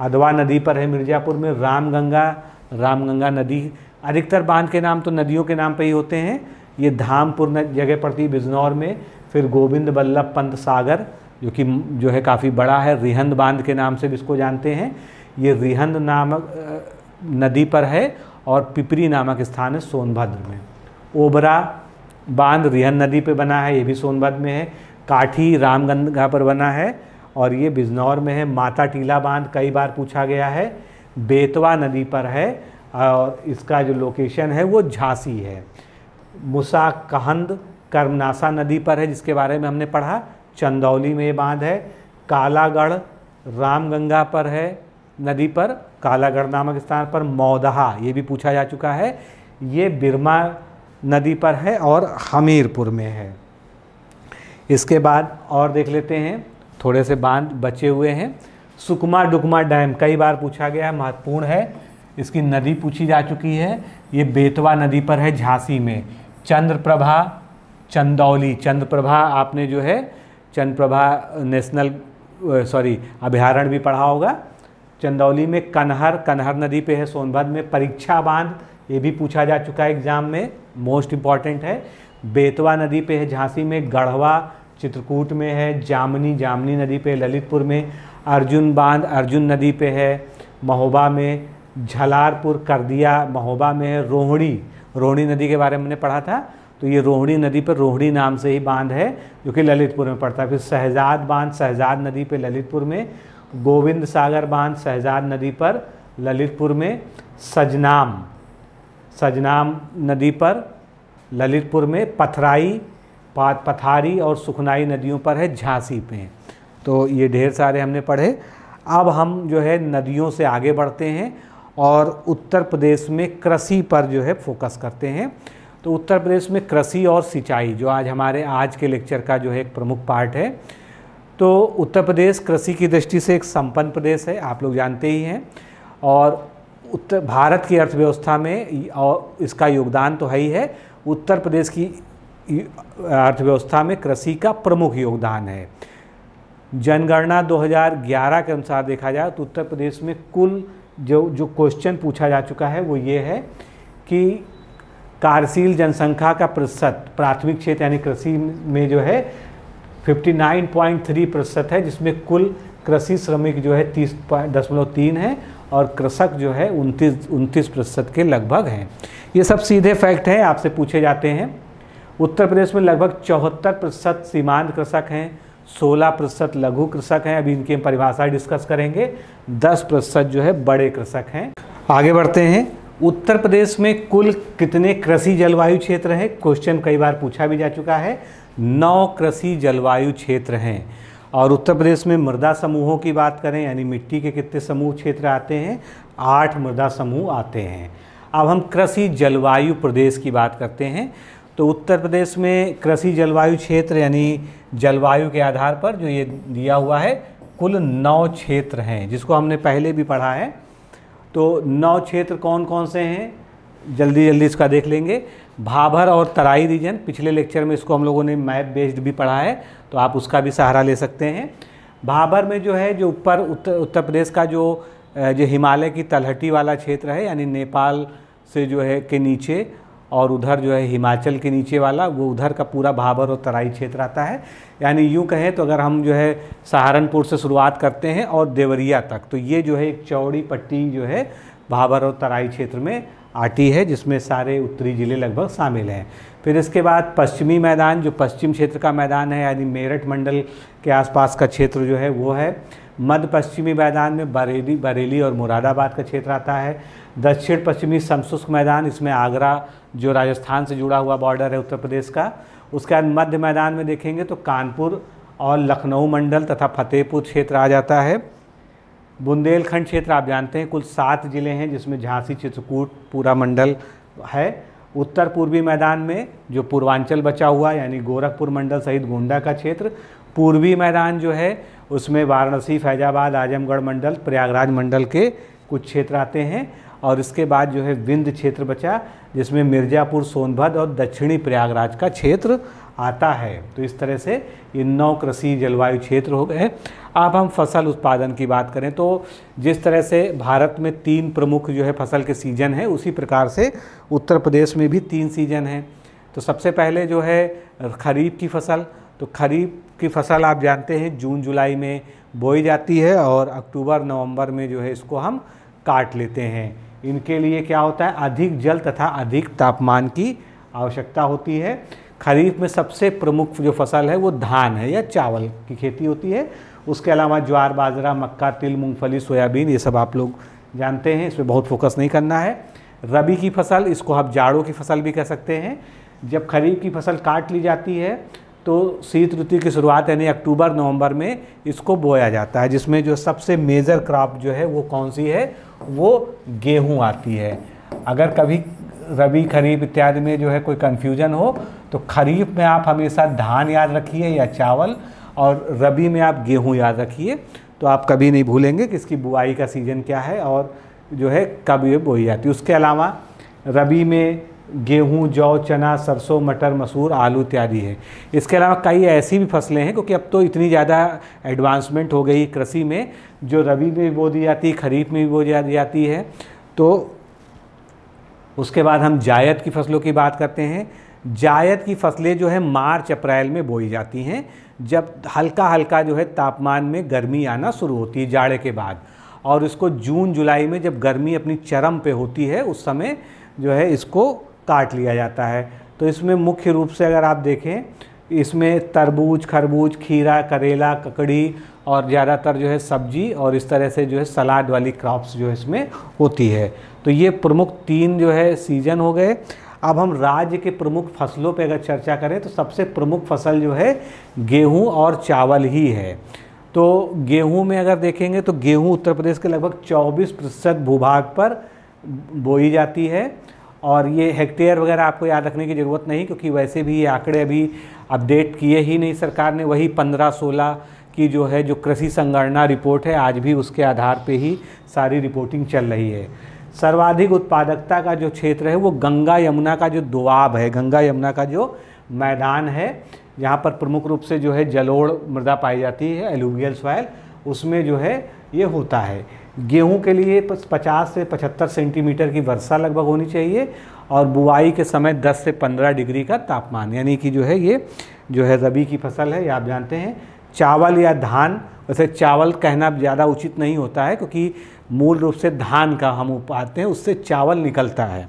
अदवा नदी पर है मिर्ज़ापुर में रामगंगा रामगंगा नदी अधिकतर बांध के नाम तो नदियों के नाम पर ही होते हैं ये धामपुर जगह पड़ती बिजनौर में फिर गोविंद वल्लभ पंत सागर जो कि जो है काफ़ी बड़ा है रिहंद बांध के नाम से भी इसको जानते हैं ये रिहंद नामक नदी पर है और पिपरी नामक स्थान है सोनभद्र में ओबरा बांध रिहन नदी पे बना है ये भी सोनभद्र में है काठी रामगंगा पर बना है और ये बिजनौर में है माता टीला बांध कई बार पूछा गया है बेतवा नदी पर है और इसका जो लोकेशन है वो झांसी है मुसा कहंद कर्मनासा नदी पर है जिसके बारे में हमने पढ़ा चंदौली में ये बांध है कालागढ़ रामगंगा पर है नदी पर कालागढ़ नामक स्थान पर मौदहा ये भी पूछा जा चुका है ये बिरमा नदी पर है और हमीरपुर में है इसके बाद और देख लेते हैं थोड़े से बांध बचे हुए हैं सुकमा डुकमा डैम कई बार पूछा गया है महत्वपूर्ण है इसकी नदी पूछी जा चुकी है ये बेतवा नदी पर है झांसी में चंद्रप्रभा चंदौली चंद्रप्रभा आपने जो है चंद्रप्रभा नेशनल सॉरी अभ्यारण्य भी पढ़ा होगा चंदौली में कन्हर कन्हर नदी पे है सोनभद्र में परीक्षा बांध ये भी पूछा जा चुका है एग्जाम में मोस्ट इम्पॉर्टेंट है बेतवा नदी पे है झांसी में गढ़वा चित्रकूट में है जामनी जामनी नदी पे ललितपुर में अर्जुन बांध अर्जुन नदी पे है महोबा में झलारपुर करदिया महोबा में है रोहड़ी रोहड़ी नदी के बारे में मैंने पढ़ा था तो ये रोहड़ी नदी पर रोहड़ी नाम से ही बांध है जो कि ललितपुर में पड़ता है फिर शहजाद बांध शहजाद नदी पर ललितपुर में गोविंद सागर बांध शहजाद नदी पर ललितपुर में सजनाम सजनाम नदी पर ललितपुर में पथराई पात पथारी और सुखनाई नदियों पर है झांसी पे तो ये ढेर सारे हमने पढ़े अब हम जो है नदियों से आगे बढ़ते हैं और उत्तर प्रदेश में कृषि पर जो है फोकस करते हैं तो उत्तर प्रदेश में कृषि और सिंचाई जो आज हमारे आज के लेक्चर का जो है एक प्रमुख पार्ट है तो उत्तर प्रदेश कृषि की दृष्टि से एक संपन्न प्रदेश है आप लोग जानते ही हैं और उत्तर भारत की अर्थव्यवस्था में और इसका योगदान तो है ही है उत्तर प्रदेश की अर्थव्यवस्था में कृषि का प्रमुख योगदान है जनगणना 2011 के अनुसार देखा जाए तो उत्तर प्रदेश में कुल जो जो क्वेश्चन पूछा जा चुका है वो ये है कि कार्यशील जनसंख्या का प्रतिशत प्राथमिक क्षेत्र यानी कृषि में जो है 59.3 प्रतिशत है जिसमें कुल कृषि श्रमिक जो है तीस दशमलव तीन है और कृषक जो है उनतीस उनतीस प्रतिशत के लगभग हैं ये सब सीधे फैक्ट हैं आपसे पूछे जाते हैं उत्तर प्रदेश में लगभग चौहत्तर प्रतिशत सीमांत कृषक हैं सोलह प्रतिशत लघु कृषक हैं अभी इनकी हम परिभाषा डिस्कस करेंगे दस प्रतिशत जो है बड़े कृषक हैं आगे बढ़ते हैं उत्तर प्रदेश में कुल कितने कृषि जलवायु क्षेत्र हैं क्वेश्चन कई बार पूछा भी जा चुका है नौ कृषि जलवायु क्षेत्र हैं और उत्तर प्रदेश में मृदा समूहों की बात करें यानी मिट्टी के कितने समूह क्षेत्र आते हैं आठ मृदा समूह आते हैं अब हम कृषि जलवायु प्रदेश की बात करते हैं तो उत्तर प्रदेश में कृषि जलवायु क्षेत्र यानी जलवायु के आधार पर जो ये दिया हुआ है कुल नौ क्षेत्र हैं जिसको हमने पहले भी पढ़ा है तो नौ क्षेत्र कौन कौन से हैं जल्दी जल्दी इसका देख लेंगे भाभर और तराई रीजन पिछले लेक्चर में इसको हम लोगों ने मैप बेस्ड भी पढ़ा है तो आप उसका भी सहारा ले सकते हैं भाबर में जो है जो ऊपर उत्तर उत्तर प्रदेश का जो जो हिमालय की तलहटी वाला क्षेत्र है यानी नेपाल से जो है के नीचे और उधर जो है हिमाचल के नीचे वाला वो उधर का पूरा भाबर और तराई क्षेत्र आता है यानी यूँ कहें तो अगर हम जो है सहारनपुर से शुरुआत करते हैं और देवरिया तक तो ये जो है एक चौड़ी पट्टी जो है भाबर और तराई क्षेत्र में आती है जिसमें सारे उत्तरी ज़िले लगभग शामिल हैं फिर इसके बाद पश्चिमी मैदान जो पश्चिम क्षेत्र का मैदान है यानी मेरठ मंडल के आसपास का क्षेत्र जो है वो है मध्य पश्चिमी मैदान में बरेली बरेली और मुरादाबाद का क्षेत्र आता है दक्षिण पश्चिमी समशुष्क मैदान इसमें आगरा जो राजस्थान से जुड़ा हुआ बॉर्डर है उत्तर प्रदेश का उसके बाद मध्य मैदान में देखेंगे तो कानपुर और लखनऊ मंडल तथा फतेहपुर क्षेत्र आ जाता है बुंदेलखंड क्षेत्र आप जानते हैं कुल सात ज़िले हैं जिसमें झांसी चित्रकूट पूरा मंडल है उत्तर पूर्वी मैदान में जो पूर्वांचल बचा हुआ यानी गोरखपुर मंडल सहित गोंडा का क्षेत्र पूर्वी मैदान जो है उसमें वाराणसी फैजाबाद आजमगढ़ मंडल प्रयागराज मंडल के कुछ क्षेत्र आते हैं और इसके बाद जो है विंध्य क्षेत्र बचा जिसमें मिर्ज़ापुर सोनभद्र और दक्षिणी प्रयागराज का क्षेत्र आता है तो इस तरह से ये नौ कृषि जलवायु क्षेत्र हो गए अब हम फसल उत्पादन की बात करें तो जिस तरह से भारत में तीन प्रमुख जो है फसल के सीजन है उसी प्रकार से उत्तर प्रदेश में भी तीन सीजन हैं तो सबसे पहले जो है खरीफ की फसल तो खरीफ की फसल आप जानते हैं जून जुलाई में बोई जाती है और अक्टूबर नवंबर में जो है इसको हम काट लेते हैं इनके लिए क्या होता है अधिक जल तथा अधिक तापमान की आवश्यकता होती है खरीफ में सबसे प्रमुख जो फसल है वो धान है या चावल की खेती होती है उसके अलावा ज्वार बाजरा मक्का तिल मूंगफली सोयाबीन ये सब आप लोग जानते हैं इसमें बहुत फोकस नहीं करना है रबी की फसल इसको आप जाड़ों की फसल भी कह सकते हैं जब खरीफ की फसल काट ली जाती है तो शीत ऋतु की शुरुआत यानी अक्टूबर नवंबर में इसको बोया जाता है जिसमें जो सबसे मेजर क्रॉप जो है वो कौन सी है वो गेहूँ आती है अगर कभी रबी खरीफ इत्यादि में जो है कोई कन्फ्यूजन हो तो खरीफ में आप हमेशा धान याद रखिए या चावल और रबी में आप गेहूँ याद रखिए तो आप कभी नहीं भूलेंगे कि इसकी बुआई का सीज़न क्या है और जो है कब ये बोई जाती है उसके अलावा रबी में गेहूँ जौ चना सरसों मटर मसूर आलू इत्यादि है इसके अलावा कई ऐसी भी फसलें हैं क्योंकि अब तो इतनी ज़्यादा एडवांसमेंट हो गई कृषि में जो रबी में भी बो दी जाती है खरीफ में भी बो जाती है तो उसके बाद हम जायद की फसलों की बात करते हैं जायद की फसलें जो है मार्च अप्रैल में बोई जाती हैं जब हल्का हल्का जो है तापमान में गर्मी आना शुरू होती है जाड़े के बाद और इसको जून जुलाई में जब गर्मी अपनी चरम पे होती है उस समय जो है इसको काट लिया जाता है तो इसमें मुख्य रूप से अगर आप देखें इसमें तरबूज खरबूज खीरा करेला ककड़ी और ज़्यादातर जो है सब्जी और इस तरह से जो है सलाद वाली क्रॉप्स जो है इसमें होती है तो ये प्रमुख तीन जो है सीजन हो गए अब हम राज्य के प्रमुख फसलों पर अगर चर्चा करें तो सबसे प्रमुख फसल जो है गेहूँ और चावल ही है तो गेहूँ में अगर देखेंगे तो गेहूँ उत्तर प्रदेश के लगभग 24 प्रतिशत भूभाग पर बोई जाती है और ये हेक्टेयर वगैरह आपको याद रखने की ज़रूरत नहीं क्योंकि वैसे भी ये आंकड़े अभी अपडेट किए ही नहीं सरकार ने वही पंद्रह सोलह की जो है जो कृषि संगणना रिपोर्ट है आज भी उसके आधार पर ही सारी रिपोर्टिंग चल रही है सर्वाधिक उत्पादकता का जो क्षेत्र है वो गंगा यमुना का जो दुआब है गंगा यमुना का जो मैदान है जहाँ पर प्रमुख रूप से जो है जलोड़ मृदा पाई जाती है एलुवियल सॉयल उसमें जो है ये होता है गेहूं के लिए 50 से 75 सेंटीमीटर की वर्षा लगभग होनी चाहिए और बुआई के समय 10 से 15 डिग्री का तापमान यानी कि जो है ये जो है रबी की फसल है ये आप जानते हैं चावल या धान वैसे चावल कहना ज़्यादा उचित नहीं होता है क्योंकि मूल रूप से धान का हम उपाते हैं उससे चावल निकलता है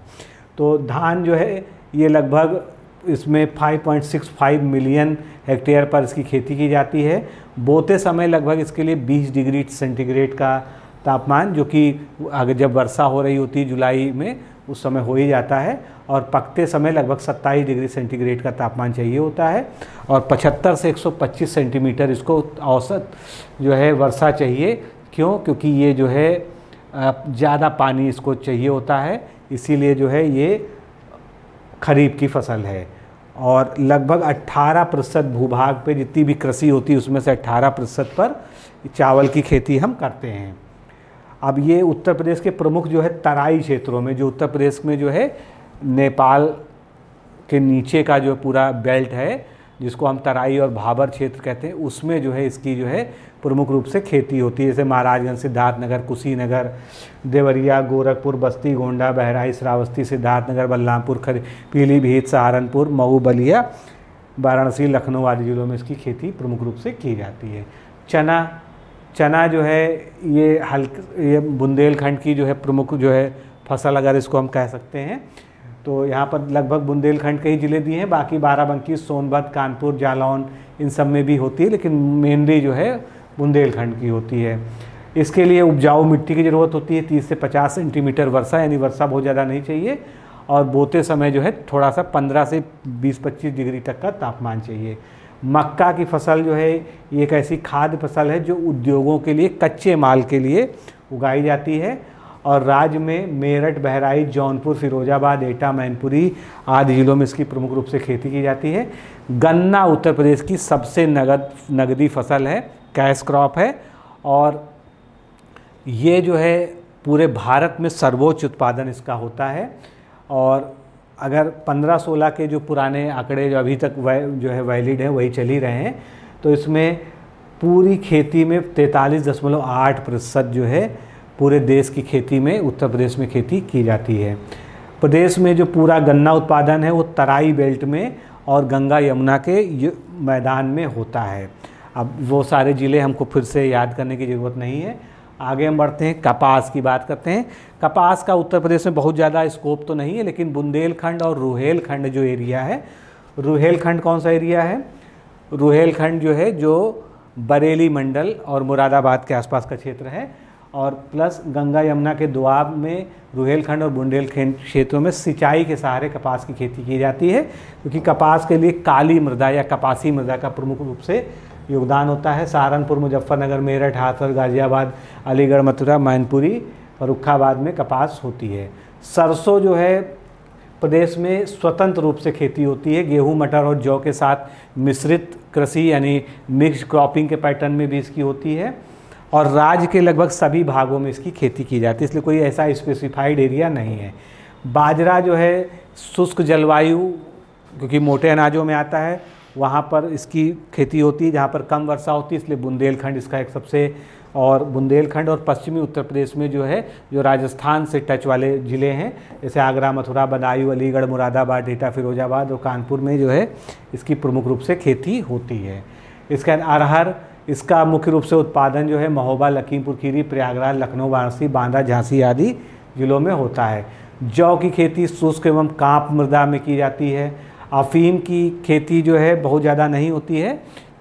तो धान जो है ये लगभग इसमें 5.65 मिलियन हेक्टेयर पर इसकी खेती की जाती है बोते समय लगभग इसके लिए 20 डिग्री सेंटीग्रेड का तापमान जो कि अगर जब वर्षा हो रही होती है जुलाई में उस समय हो ही जाता है और पकते समय लगभग 27 डिग्री सेंटीग्रेड का तापमान चाहिए होता है और 75 से 125 सेंटीमीटर इसको औसत जो है वर्षा चाहिए क्यों क्योंकि ये जो है ज़्यादा पानी इसको चाहिए होता है इसीलिए जो है ये खरीफ की फसल है और लगभग 18 प्रतिशत भूभाग पे जितनी भी कृषि होती है उसमें से 18 प्रतिशत पर चावल की खेती हम करते हैं अब ये उत्तर प्रदेश के प्रमुख जो है तराई क्षेत्रों में जो उत्तर प्रदेश में जो है नेपाल के नीचे का जो पूरा बेल्ट है जिसको हम तराई और भाबर क्षेत्र कहते हैं उसमें जो है इसकी जो है प्रमुख रूप से खेती होती है जैसे महाराजगंज सिद्धार्थनगर कुशीनगर देवरिया गोरखपुर बस्ती गोंडा बहराई श्रावस्ती सिद्धार्थनगर बलरामपुर खरी पीलीभीत सहारनपुर मऊ बलिया वाराणसी लखनऊ आदि जिलों में इसकी खेती प्रमुख रूप से की जाती है चना चना जो है ये हल्क ये बुंदेलखंड की जो है प्रमुख जो है फसल अगर इसको हम कह सकते हैं तो यहाँ पर लगभग बुंदेलखंड के ही ज़िले दिए हैं बाकी बाराबंकी सोनभद्र कानपुर जालौन इन सब में भी होती है लेकिन मेनली जो है बुंदेलखंड की होती है इसके लिए उपजाऊ मिट्टी की ज़रूरत होती है तीस से पचास सेंटीमीटर वर्षा यानी वर्षा बहुत ज़्यादा नहीं चाहिए और बोते समय जो है थोड़ा सा पंद्रह से बीस पच्चीस डिग्री तक का तापमान चाहिए मक्का की फसल जो है ये एक ऐसी खाद्य फसल है जो उद्योगों के लिए कच्चे माल के लिए उगाई जाती है और राज्य में मेरठ बहराइच जौनपुर फिरोजाबाद एटा मैनपुरी आदि ज़िलों में इसकी प्रमुख रूप से खेती की जाती है गन्ना उत्तर प्रदेश की सबसे नगद नगदी फसल है कैश क्रॉप है और ये जो है पूरे भारत में सर्वोच्च उत्पादन इसका होता है और अगर 15-16 के जो पुराने आंकड़े जो अभी तक जो है वैलिड है वही चल ही रहे हैं तो इसमें पूरी खेती में तैंतालीस दशमलव आठ प्रतिशत जो है पूरे देश की खेती में उत्तर प्रदेश में खेती की जाती है प्रदेश में जो पूरा गन्ना उत्पादन है वो तराई बेल्ट में और गंगा यमुना के मैदान में होता है अब वो सारे ज़िले हमको फिर से याद करने की ज़रूरत नहीं है आगे हम बढ़ते हैं कपास की बात करते हैं कपास का उत्तर प्रदेश में बहुत ज़्यादा स्कोप तो नहीं है लेकिन बुंदेलखंड और रुहेलखंड जो एरिया है रुहेलखंड कौन सा एरिया है रुहेलखंड जो है जो बरेली मंडल और मुरादाबाद के आसपास का क्षेत्र है और प्लस गंगा यमुना के दुआब में रुहेलखंड और बुंदेलखंड क्षेत्रों में सिंचाई के सहारे कपास की खेती की जाती है क्योंकि कपास के लिए काली मृदा या कपासी मृदा का प्रमुख रूप से योगदान होता है सहारनपुर मुजफ्फरनगर मेरठ हाथर गाज़ियाबाद अलीगढ़ मथुरा मैनपुरी फरुखाबाद में कपास होती है सरसों जो है प्रदेश में स्वतंत्र रूप से खेती होती है गेहूं मटर और जौ के साथ मिश्रित कृषि यानी मिक्स क्रॉपिंग के पैटर्न में भी इसकी होती है और राज्य के लगभग सभी भागों में इसकी खेती की जाती है इसलिए कोई ऐसा स्पेसिफाइड एरिया नहीं है बाजरा जो है शुष्क जलवायु क्योंकि मोटे अनाजों में आता है वहाँ पर इसकी खेती होती है जहाँ पर कम वर्षा होती है इसलिए बुंदेलखंड इसका एक सबसे और बुंदेलखंड और पश्चिमी उत्तर प्रदेश में जो है जो राजस्थान से टच वाले ज़िले हैं जैसे आगरा मथुरा बदायूं अलीगढ़ मुरादाबाद डेटा फिरोजाबाद और कानपुर में जो है इसकी प्रमुख रूप से खेती होती है इसके अरहर इसका मुख्य रूप से उत्पादन जो है महोबा लखीमपुर खीरी प्रयागराज लखनऊ वाराणसी बांदा झांसी आदि ज़िलों में होता है जौ की खेती शुष्क एवं कांप मृदा में की जाती है अफ़ीम की खेती जो है बहुत ज़्यादा नहीं होती है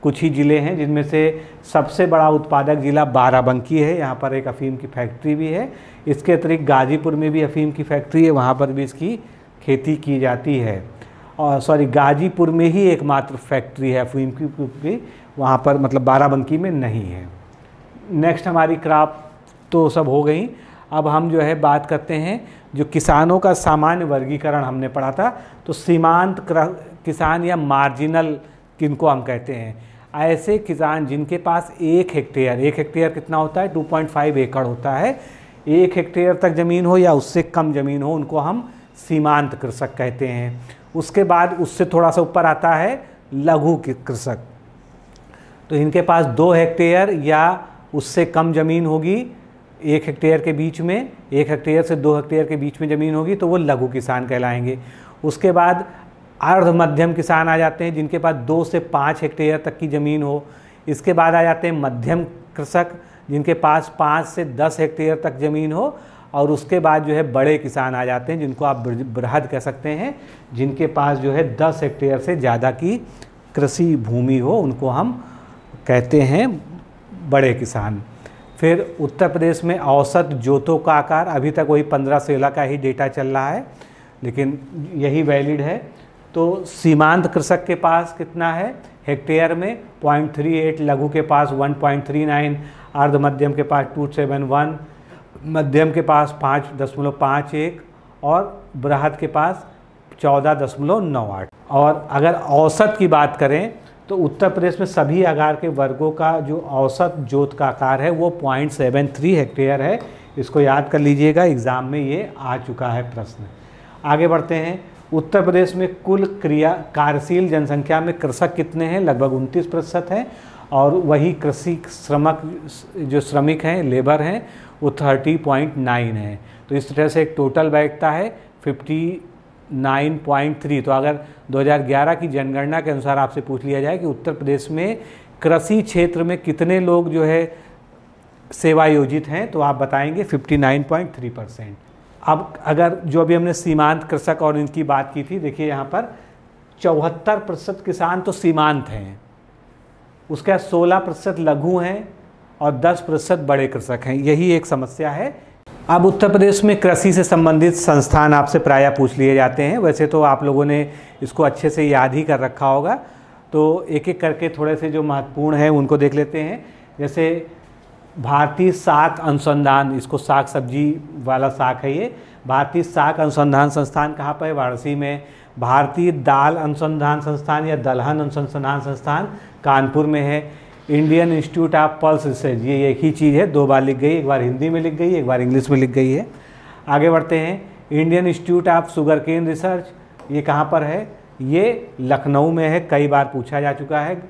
कुछ ही ज़िले हैं जिनमें से सबसे बड़ा उत्पादक ज़िला बाराबंकी है यहाँ पर एक अफ़ीम की फैक्ट्री भी है इसके अतिरिक्त गाज़ीपुर में भी अफ़ीम की फैक्ट्री है वहाँ पर भी इसकी खेती की जाती है और सॉरी गाज़ीपुर में ही एकमात्र फैक्ट्री है अफ़ीम की क्योंकि वहाँ पर मतलब बाराबंकी में नहीं है नेक्स्ट हमारी क्राप तो सब हो गई अब हम जो है बात करते हैं जो किसानों का सामान्य वर्गीकरण हमने पढ़ा था तो सीमांत किसान या मार्जिनल किनको हम कहते हैं ऐसे किसान जिनके पास एक हेक्टेयर एक हेक्टेयर कितना होता है 2.5 एकड़ होता है एक हेक्टेयर तक ज़मीन हो या उससे कम ज़मीन हो उनको हम सीमांत कृषक कहते हैं उसके बाद उससे थोड़ा सा ऊपर आता है लघु कृषक तो इनके पास दो हेक्टेयर या उससे कम ज़मीन होगी एक हेक्टेयर के बीच में एक हेक्टेयर से दो हेक्टेयर के बीच में ज़मीन होगी तो वो लघु किसान कहलाएंगे उसके बाद अर्ध मध्यम किसान आ जाते हैं जिनके पास दो से पाँच हेक्टेयर तक की ज़मीन हो इसके बाद आ जाते हैं मध्यम कृषक जिनके पास पाँच से दस हेक्टेयर तक ज़मीन हो और उसके बाद जो है बड़े किसान आ जाते हैं जिनको आप बृहद कह सकते हैं जिनके पास जो है दस हेक्टेयर से ज़्यादा की कृषि भूमि हो उनको हम कहते हैं बड़े किसान फिर उत्तर प्रदेश में औसत जोतों का आकार अभी तक वही पंद्रह सोलह का ही डेटा चल रहा है लेकिन यही वैलिड है तो सीमांत कृषक के पास कितना है हेक्टेयर में 0.38 लघु के पास 1.39 अर्ध मध्यम के पास 271 मध्यम के पास पाँच दशमलव पाँच एक और बृहद के पास चौदह दशमलव नौ आठ और अगर औसत की बात करें तो उत्तर प्रदेश में सभी आकार के वर्गों का जो औसत जोत का आकार है वो पॉइंट सेवन थ्री हेक्टेयर है इसको याद कर लीजिएगा एग्ज़ाम में ये आ चुका है प्रश्न आगे बढ़ते हैं उत्तर प्रदेश में कुल क्रिया कार्यशील जनसंख्या में कृषक कितने हैं लगभग उनतीस प्रतिशत हैं और वही कृषि श्रमक जो श्रमिक हैं लेबर हैं वो थर्टी पॉइंट नाइन है तो इस तरह से एक टोटल बैठता है फिफ्टी 9.3 तो अगर 2011 की जनगणना के अनुसार आपसे पूछ लिया जाए कि उत्तर प्रदेश में कृषि क्षेत्र में कितने लोग जो है सेवायोजित हैं तो आप बताएंगे 59.3 परसेंट अब अगर जो अभी हमने सीमांत कृषक और इनकी बात की थी देखिए यहाँ पर चौहत्तर प्रतिशत किसान तो सीमांत हैं उसके बाद सोलह प्रतिशत लघु हैं और दस प्रतिशत बड़े कृषक हैं यही एक समस्या है अब उत्तर प्रदेश में कृषि से संबंधित संस्थान आपसे प्रायः पूछ लिए जाते हैं वैसे तो आप लोगों ने इसको अच्छे से याद ही कर रखा होगा तो एक एक करके थोड़े से जो महत्वपूर्ण हैं उनको देख लेते हैं जैसे भारतीय साग अनुसंधान इसको साग सब्जी वाला साग है ये भारतीय साग अनुसंधान संस्थान कहाँ पर है वाराणसी में भारतीय दाल अनुसंधान संस्थान या दलहन अनुसंधान संस्थान कानपुर में है Indian institute of pulse research ये एक ही चीज़ है दो बार लिख गई एक बार हिंदी में लिख गई एक बार इंग्लिश में लिख गई है आगे बढ़ते हैं Indian institute of sugar cane research ये कहाँ पर है ये लखनऊ में है कई बार पूछा जा चुका है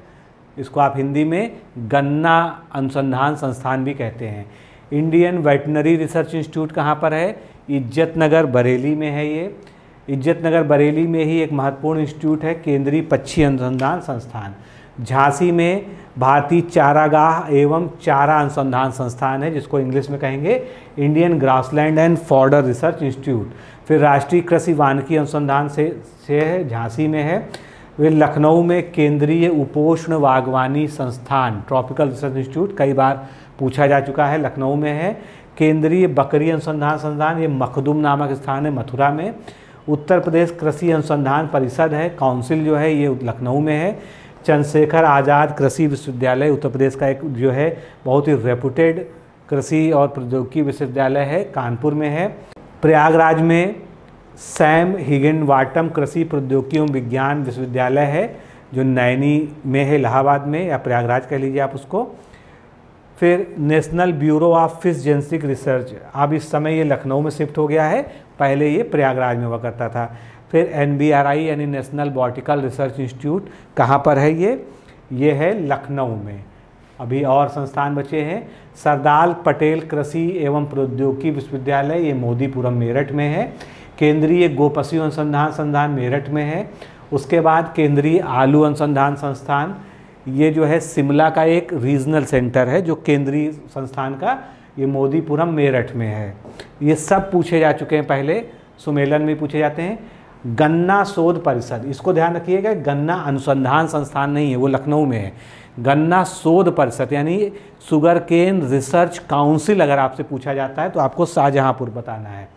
इसको आप हिंदी में गन्ना अनुसंधान संस्थान भी कहते हैं इंडियन वेटनरी रिसर्च इंस्टीट्यूट कहाँ पर है इज्जत नगर बरेली में है ये इज्जत नगर बरेली में ही एक महत्वपूर्ण इंस्टीट्यूट है केंद्रीय पक्षी अनुसंधान संस्थान झांसी में भारतीय चारागाह एवं चारा अनुसंधान संस्थान है जिसको इंग्लिश में कहेंगे Indian grassland and fodder research institute फिर राष्ट्रीय कृषि वानिकी अनुसंधान से से है झांसी में है वे लखनऊ में केंद्रीय उपोष्ण बागवानी संस्थान ट्रॉपिकल रिसर्च इंस्टीट्यूट कई बार पूछा जा चुका है लखनऊ में है केंद्रीय बकरी अनुसंधान संस्थान ये मखदुम नामक स्थान है मथुरा में उत्तर प्रदेश कृषि अनुसंधान परिषद है काउंसिल जो है ये लखनऊ में है चंद्रशेखर आज़ाद कृषि विश्वविद्यालय उत्तर प्रदेश का एक जो है बहुत ही रेपुटेड कृषि और प्रौद्योगिकी विश्वविद्यालय है कानपुर में है प्रयागराज में सैम हिगिन वाटम कृषि प्रौद्योगिकी एवं विज्ञान विश्वविद्यालय है जो नैनी में है इलाहाबाद में या प्रयागराज कह लीजिए आप उसको फिर national bureau of fish genetic research अब इस समय ये लखनऊ में शिफ्ट हो गया है पहले ये प्रयागराज में हुआ करता था फिर एन बी आर आई यानी नेशनल बॉटिकल रिसर्च इंस्टीट्यूट कहाँ पर है ये ये है लखनऊ में अभी और संस्थान बचे हैं सरदार पटेल कृषि एवं प्रौद्योगिकी विश्वविद्यालय ये मोदीपुरम मेरठ में है केंद्रीय गोपशु अनुसंधान संस्थान मेरठ में है उसके बाद केंद्रीय आलू अनुसंधान संस्थान ये जो है शिमला का एक रीजनल सेंटर है जो केंद्रीय संस्थान का ये मोदीपुरम मेरठ में है ये सब पूछे जा चुके हैं पहले सुमेलन में पूछे जाते हैं गन्ना शोध परिषद इसको ध्यान रखिएगा गन्ना अनुसंधान संस्थान नहीं है वो लखनऊ में है गन्ना शोध परिषद यानी शुगर केन रिसर्च काउंसिल अगर आपसे पूछा जाता है तो आपको शाहजहाँपुर बताना है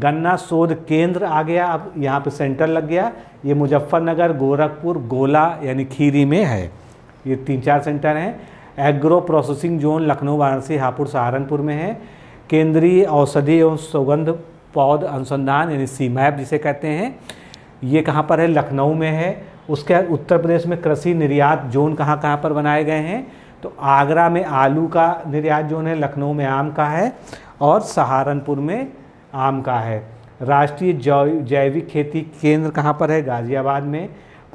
गन्ना शोध केंद्र आ गया अब यहाँ पे सेंटर लग गया ये मुजफ्फरनगर गोरखपुर गोला यानी खीरी में है ये तीन चार सेंटर हैं agro processing zone Lucknow Varanasi Hapur Saharanpur में है केंद्रीय औषधि एवं सुगंध पौध अनुसंधान यानी सी मैप जिसे कहते हैं ये कहाँ पर है लखनऊ में है उसके उत्तर प्रदेश में कृषि निर्यात जोन कहाँ कहाँ पर बनाए गए हैं तो आगरा में आलू का निर्यात जोन है लखनऊ में आम का है और सहारनपुर में आम का है राष्ट्रीय जैविक खेती केंद्र कहाँ पर है गाज़ियाबाद में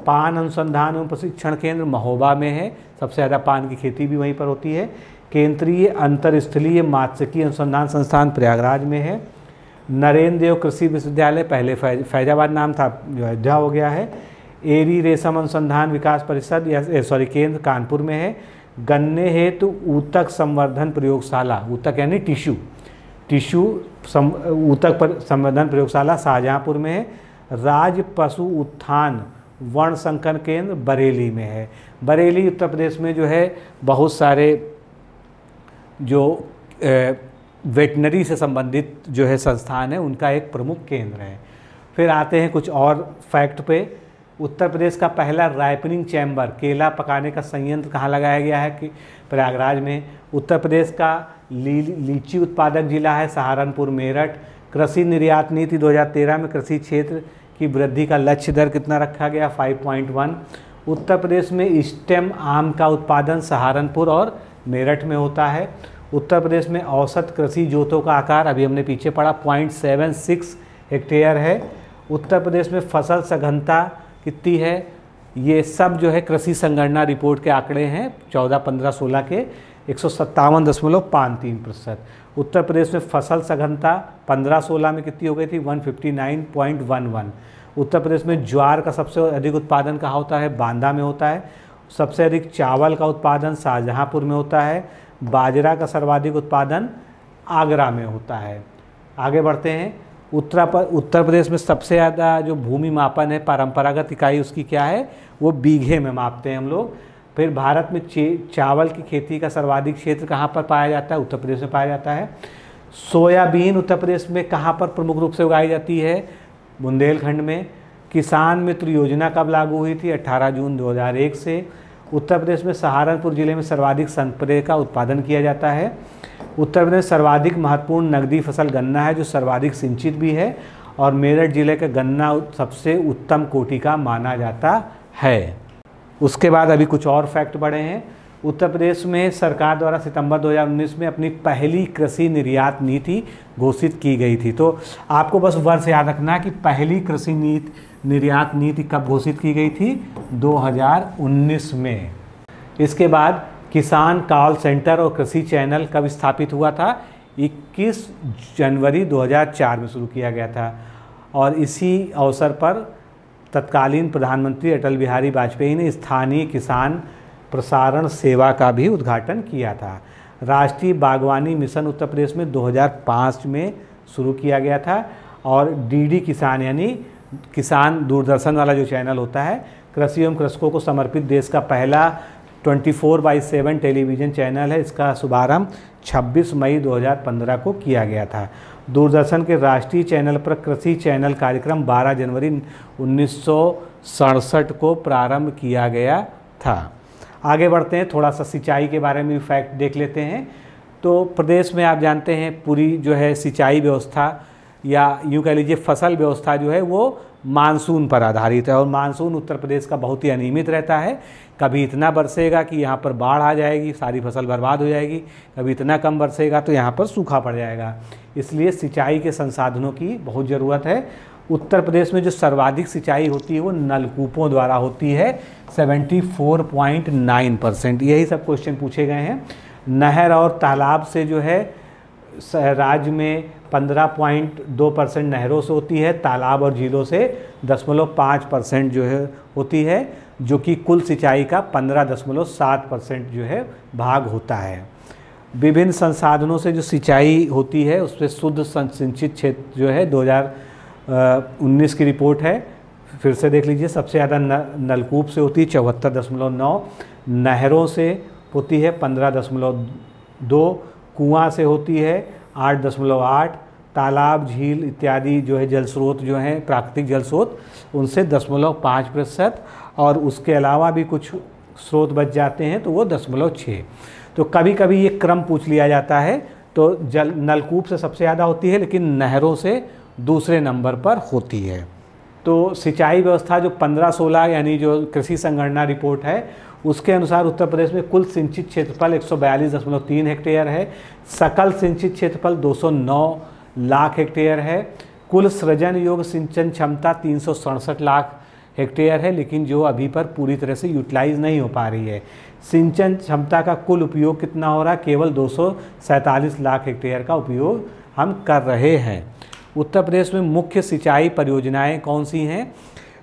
पान अनुसंधान एवं प्रशिक्षण केंद्र महोबा में है सबसे ज़्यादा पान की खेती भी वहीं पर होती है केंद्रीय अंतरस्थलीय मात्स्यकी अनुसंधान संस्थान प्रयागराज में है नरेंद्र देव कृषि विश्वविद्यालय पहले फैजाबाद नाम था अयोध्या हो गया है एरी रेशम अनुसंधान विकास परिषद या सॉरी केंद्र कानपुर में है गन्ने हेतु ऊतक संवर्धन प्रयोगशाला ऊतक यानी टिश्यू टिश्यू सम ऊतक पर संवर्धन प्रयोगशाला शाहजहाँपुर में है राज्य पशु उत्थान वर्ण संकर केंद्र बरेली में है बरेली उत्तर प्रदेश में जो है बहुत सारे जो ए, वेटनरी से संबंधित जो है संस्थान है उनका एक प्रमुख केंद्र है फिर आते हैं कुछ और फैक्ट पे उत्तर प्रदेश का पहला राइपनिंग चैम्बर केला पकाने का संयंत्र कहाँ लगाया गया है कि प्रयागराज में उत्तर प्रदेश का ली, लीची उत्पादक जिला है सहारनपुर मेरठ कृषि निर्यात नीति 2013 में कृषि क्षेत्र की वृद्धि का लक्ष्य दर कितना रखा गया 5.1 उत्तर प्रदेश में स्टेम आम का उत्पादन सहारनपुर और मेरठ में होता है उत्तर प्रदेश में औसत कृषि जोतों का आकार अभी हमने पीछे पढ़ा पॉइंट सेवन सिक्स हेक्टेयर है उत्तर प्रदेश में फसल सघनता कितनी है ये सब जो है कृषि संगणना रिपोर्ट के आंकड़े हैं चौदह पंद्रह सोलह के एक सौ सत्तावन दशमलव पाँच तीन प्रतिशत उत्तर प्रदेश में फसल सघनता पंद्रह सोलह में कितनी हो गई थी one fifty nine point one one Uttar Pradesh में ज्वार का सबसे अधिक उत्पादन कहाँ होता है बांदा में होता है सबसे अधिक चावल का उत्पादन शाहजहाँपुर में होता है बाजरा का सर्वाधिक उत्पादन आगरा में होता है आगे बढ़ते हैं उत्तरा उत्तर प्रदेश में सबसे ज़्यादा जो भूमि मापन है परंपरागत इकाई उसकी क्या है वो बीघे में मापते हैं हम लोग फिर भारत में चावल की खेती का सर्वाधिक क्षेत्र कहाँ पर पाया जाता है उत्तर प्रदेश में पाया जाता है सोयाबीन उत्तर प्रदेश में कहाँ पर प्रमुख रूप से उगाई जाती है बुंदेलखंड में किसान मित्र योजना कब लागू हुई थी 18 जून 2001 से उत्तर प्रदेश में सहारनपुर जिले में सर्वाधिक संतरे का उत्पादन किया जाता है उत्तर प्रदेश सर्वाधिक महत्वपूर्ण नगदी फसल गन्ना है जो सर्वाधिक सिंचित भी है और मेरठ जिले का गन्ना सबसे उत्तम कोटि का माना जाता है उसके बाद अभी कुछ और फैक्ट बढ़े हैं उत्तर प्रदेश में सरकार द्वारा सितंबर 2019 में अपनी पहली कृषि निर्यात नीति घोषित की गई थी तो आपको बस वर्ष याद रखना कि पहली कृषि नीति निर्यात नीति कब घोषित की गई थी 2019 में इसके बाद किसान कॉल सेंटर और कृषि चैनल कब स्थापित हुआ था 21 जनवरी 2004 में शुरू किया गया था और इसी अवसर पर तत्कालीन प्रधानमंत्री अटल बिहारी वाजपेयी ने स्थानीय किसान प्रसारण सेवा का भी उद्घाटन किया था राष्ट्रीय बागवानी मिशन उत्तर प्रदेश में 2005 में शुरू किया गया था और डीडी किसान यानी किसान दूरदर्शन वाला जो चैनल होता है कृषि एवं कृषकों को समर्पित देश का पहला 24 four by seven television channel है इसका शुभारंभ 26 मई 2015 को किया गया था दूरदर्शन के राष्ट्रीय चैनल पर कृषि चैनल कार्यक्रम 12 जनवरी उन्नीस को प्रारंभ किया गया था आगे बढ़ते हैं थोड़ा सा सिंचाई के बारे में फैक्ट देख लेते हैं तो प्रदेश में आप जानते हैं पूरी जो है सिंचाई व्यवस्था या यूँ कह लीजिए फसल व्यवस्था जो है वो मानसून पर आधारित है और मानसून उत्तर प्रदेश का बहुत ही अनियमित रहता है कभी इतना बरसेगा कि यहाँ पर बाढ़ आ जाएगी सारी फसल बर्बाद हो जाएगी कभी इतना कम बरसेगा तो यहाँ पर सूखा पड़ जाएगा इसलिए सिंचाई के संसाधनों की बहुत ज़रूरत है उत्तर प्रदेश में जो सर्वाधिक सिंचाई होती है वो नलकूपों द्वारा होती है 74.9 परसेंट यही सब क्वेश्चन पूछे गए हैं नहर और तालाब से जो है राज्य में 15.2 परसेंट नहरों से होती है तालाब और झीलों से दशमलव पाँच परसेंट जो है होती है जो कि कुल सिंचाई का पंद्रह दशमलव सात परसेंट जो है भाग होता है विभिन्न संसाधनों से जो सिंचाई होती है उस पर शुद्ध संसिंचित क्षेत्र जो है हज़ार उन्नीस की रिपोर्ट है फिर से देख लीजिए सबसे ज़्यादा नलकूप से होती है चौहत्तर दशमलव नौ नहरों से होती है पंद्रह दशमलव दो कुआँ से होती है आठ दशमलव आठ तालाब झील इत्यादि जो है जल स्रोत जो हैं प्राकृतिक जल स्रोत उनसे दशमलव पाँच प्रतिशत और उसके अलावा भी कुछ स्रोत बच जाते हैं तो वो दशमलव छः तो कभी कभी ये क्रम पूछ लिया जाता है तो जल नलकूप से सबसे ज़्यादा होती है लेकिन नहरों से दूसरे नंबर पर होती है तो सिंचाई व्यवस्था जो 15-16 यानी जो कृषि संगणना रिपोर्ट है उसके अनुसार उत्तर प्रदेश में कुल सिंचित क्षेत्रफल एक हेक्टेयर है सकल सिंचित क्षेत्रफल 209 लाख हेक्टेयर है कुल सृजन योग सिंचन क्षमता तीन लाख हेक्टेयर है लेकिन जो अभी पर पूरी तरह से यूटिलाइज नहीं हो पा रही है सिंचन क्षमता का कुल उपयोग कितना हो रहा है केवल दो लाख हेक्टेयर का उपयोग हम कर रहे हैं उत्तर प्रदेश में मुख्य सिंचाई परियोजनाएं कौन सी हैं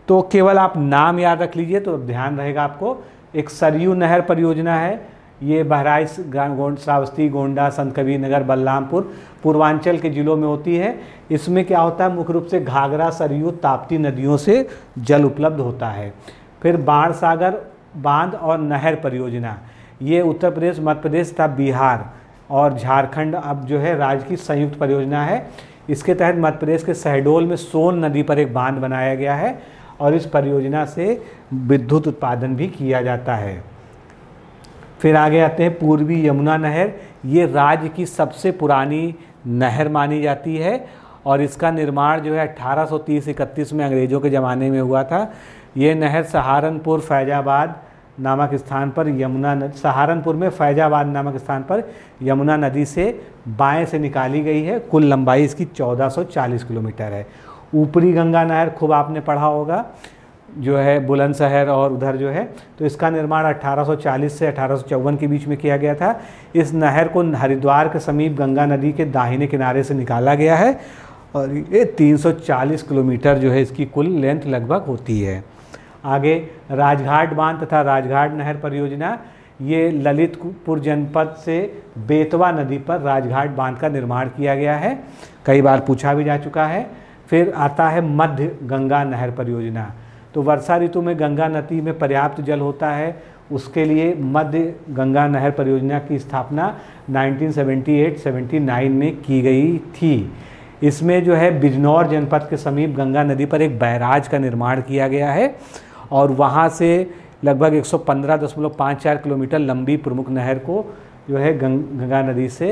तो केवल आप नाम याद रख लीजिए तो ध्यान रहेगा आपको एक सरयू नहर परियोजना है ये बहराइच गोंड श्रावस्ती गोंडा संत कबीर नगर बलरामपुर पूर्वांचल के जिलों में होती है इसमें क्या होता है मुख्य रूप से घाघरा सरयू ताप्ती नदियों से जल उपलब्ध होता है फिर बाढ़ सागर बांध और नहर परियोजना ये उत्तर प्रदेश मध्य प्रदेश तथा बिहार और झारखंड अब जो है राज्य की संयुक्त परियोजना है इसके तहत मध्य प्रदेश के शहडोल में सोन नदी पर एक बांध बनाया गया है और इस परियोजना से विद्युत उत्पादन भी किया जाता है फिर आगे आते हैं पूर्वी यमुना नहर ये राज्य की सबसे पुरानी नहर मानी जाती है और इसका निर्माण जो है 1830-31 में अंग्रेज़ों के ज़माने में हुआ था ये नहर सहारनपुर फैज़ाबाद नामक स्थान पर यमुना नदी सहारनपुर में फैजाबाद नामक स्थान पर यमुना नदी से बाएं से निकाली गई है कुल लंबाई इसकी 1440 किलोमीटर है ऊपरी गंगा नहर खूब आपने पढ़ा होगा जो है बुलंदशहर और उधर जो है तो इसका निर्माण 1840 से अठारह के बीच में किया गया था इस नहर को हरिद्वार के समीप गंगा नदी के दाहिने किनारे से निकाला गया है और ये 340 किलोमीटर जो है इसकी कुल लेंथ लगभग होती है आगे राजघाट बांध तथा राजघाट नहर परियोजना ये ललितपुर जनपद से बेतवा नदी पर राजघाट बांध का निर्माण किया गया है कई बार पूछा भी जा चुका है फिर आता है मध्य गंगा नहर परियोजना तो वर्षा ऋतु में गंगा नदी में पर्याप्त जल होता है उसके लिए मध्य गंगा नहर परियोजना की स्थापना 1978-79 में की गई थी इसमें जो है बिजनौर जनपद के समीप गंगा नदी पर एक बैराज का निर्माण किया गया है और वहाँ से लगभग 115.54 किलोमीटर लंबी प्रमुख नहर को जो है गंग, गंगा नदी से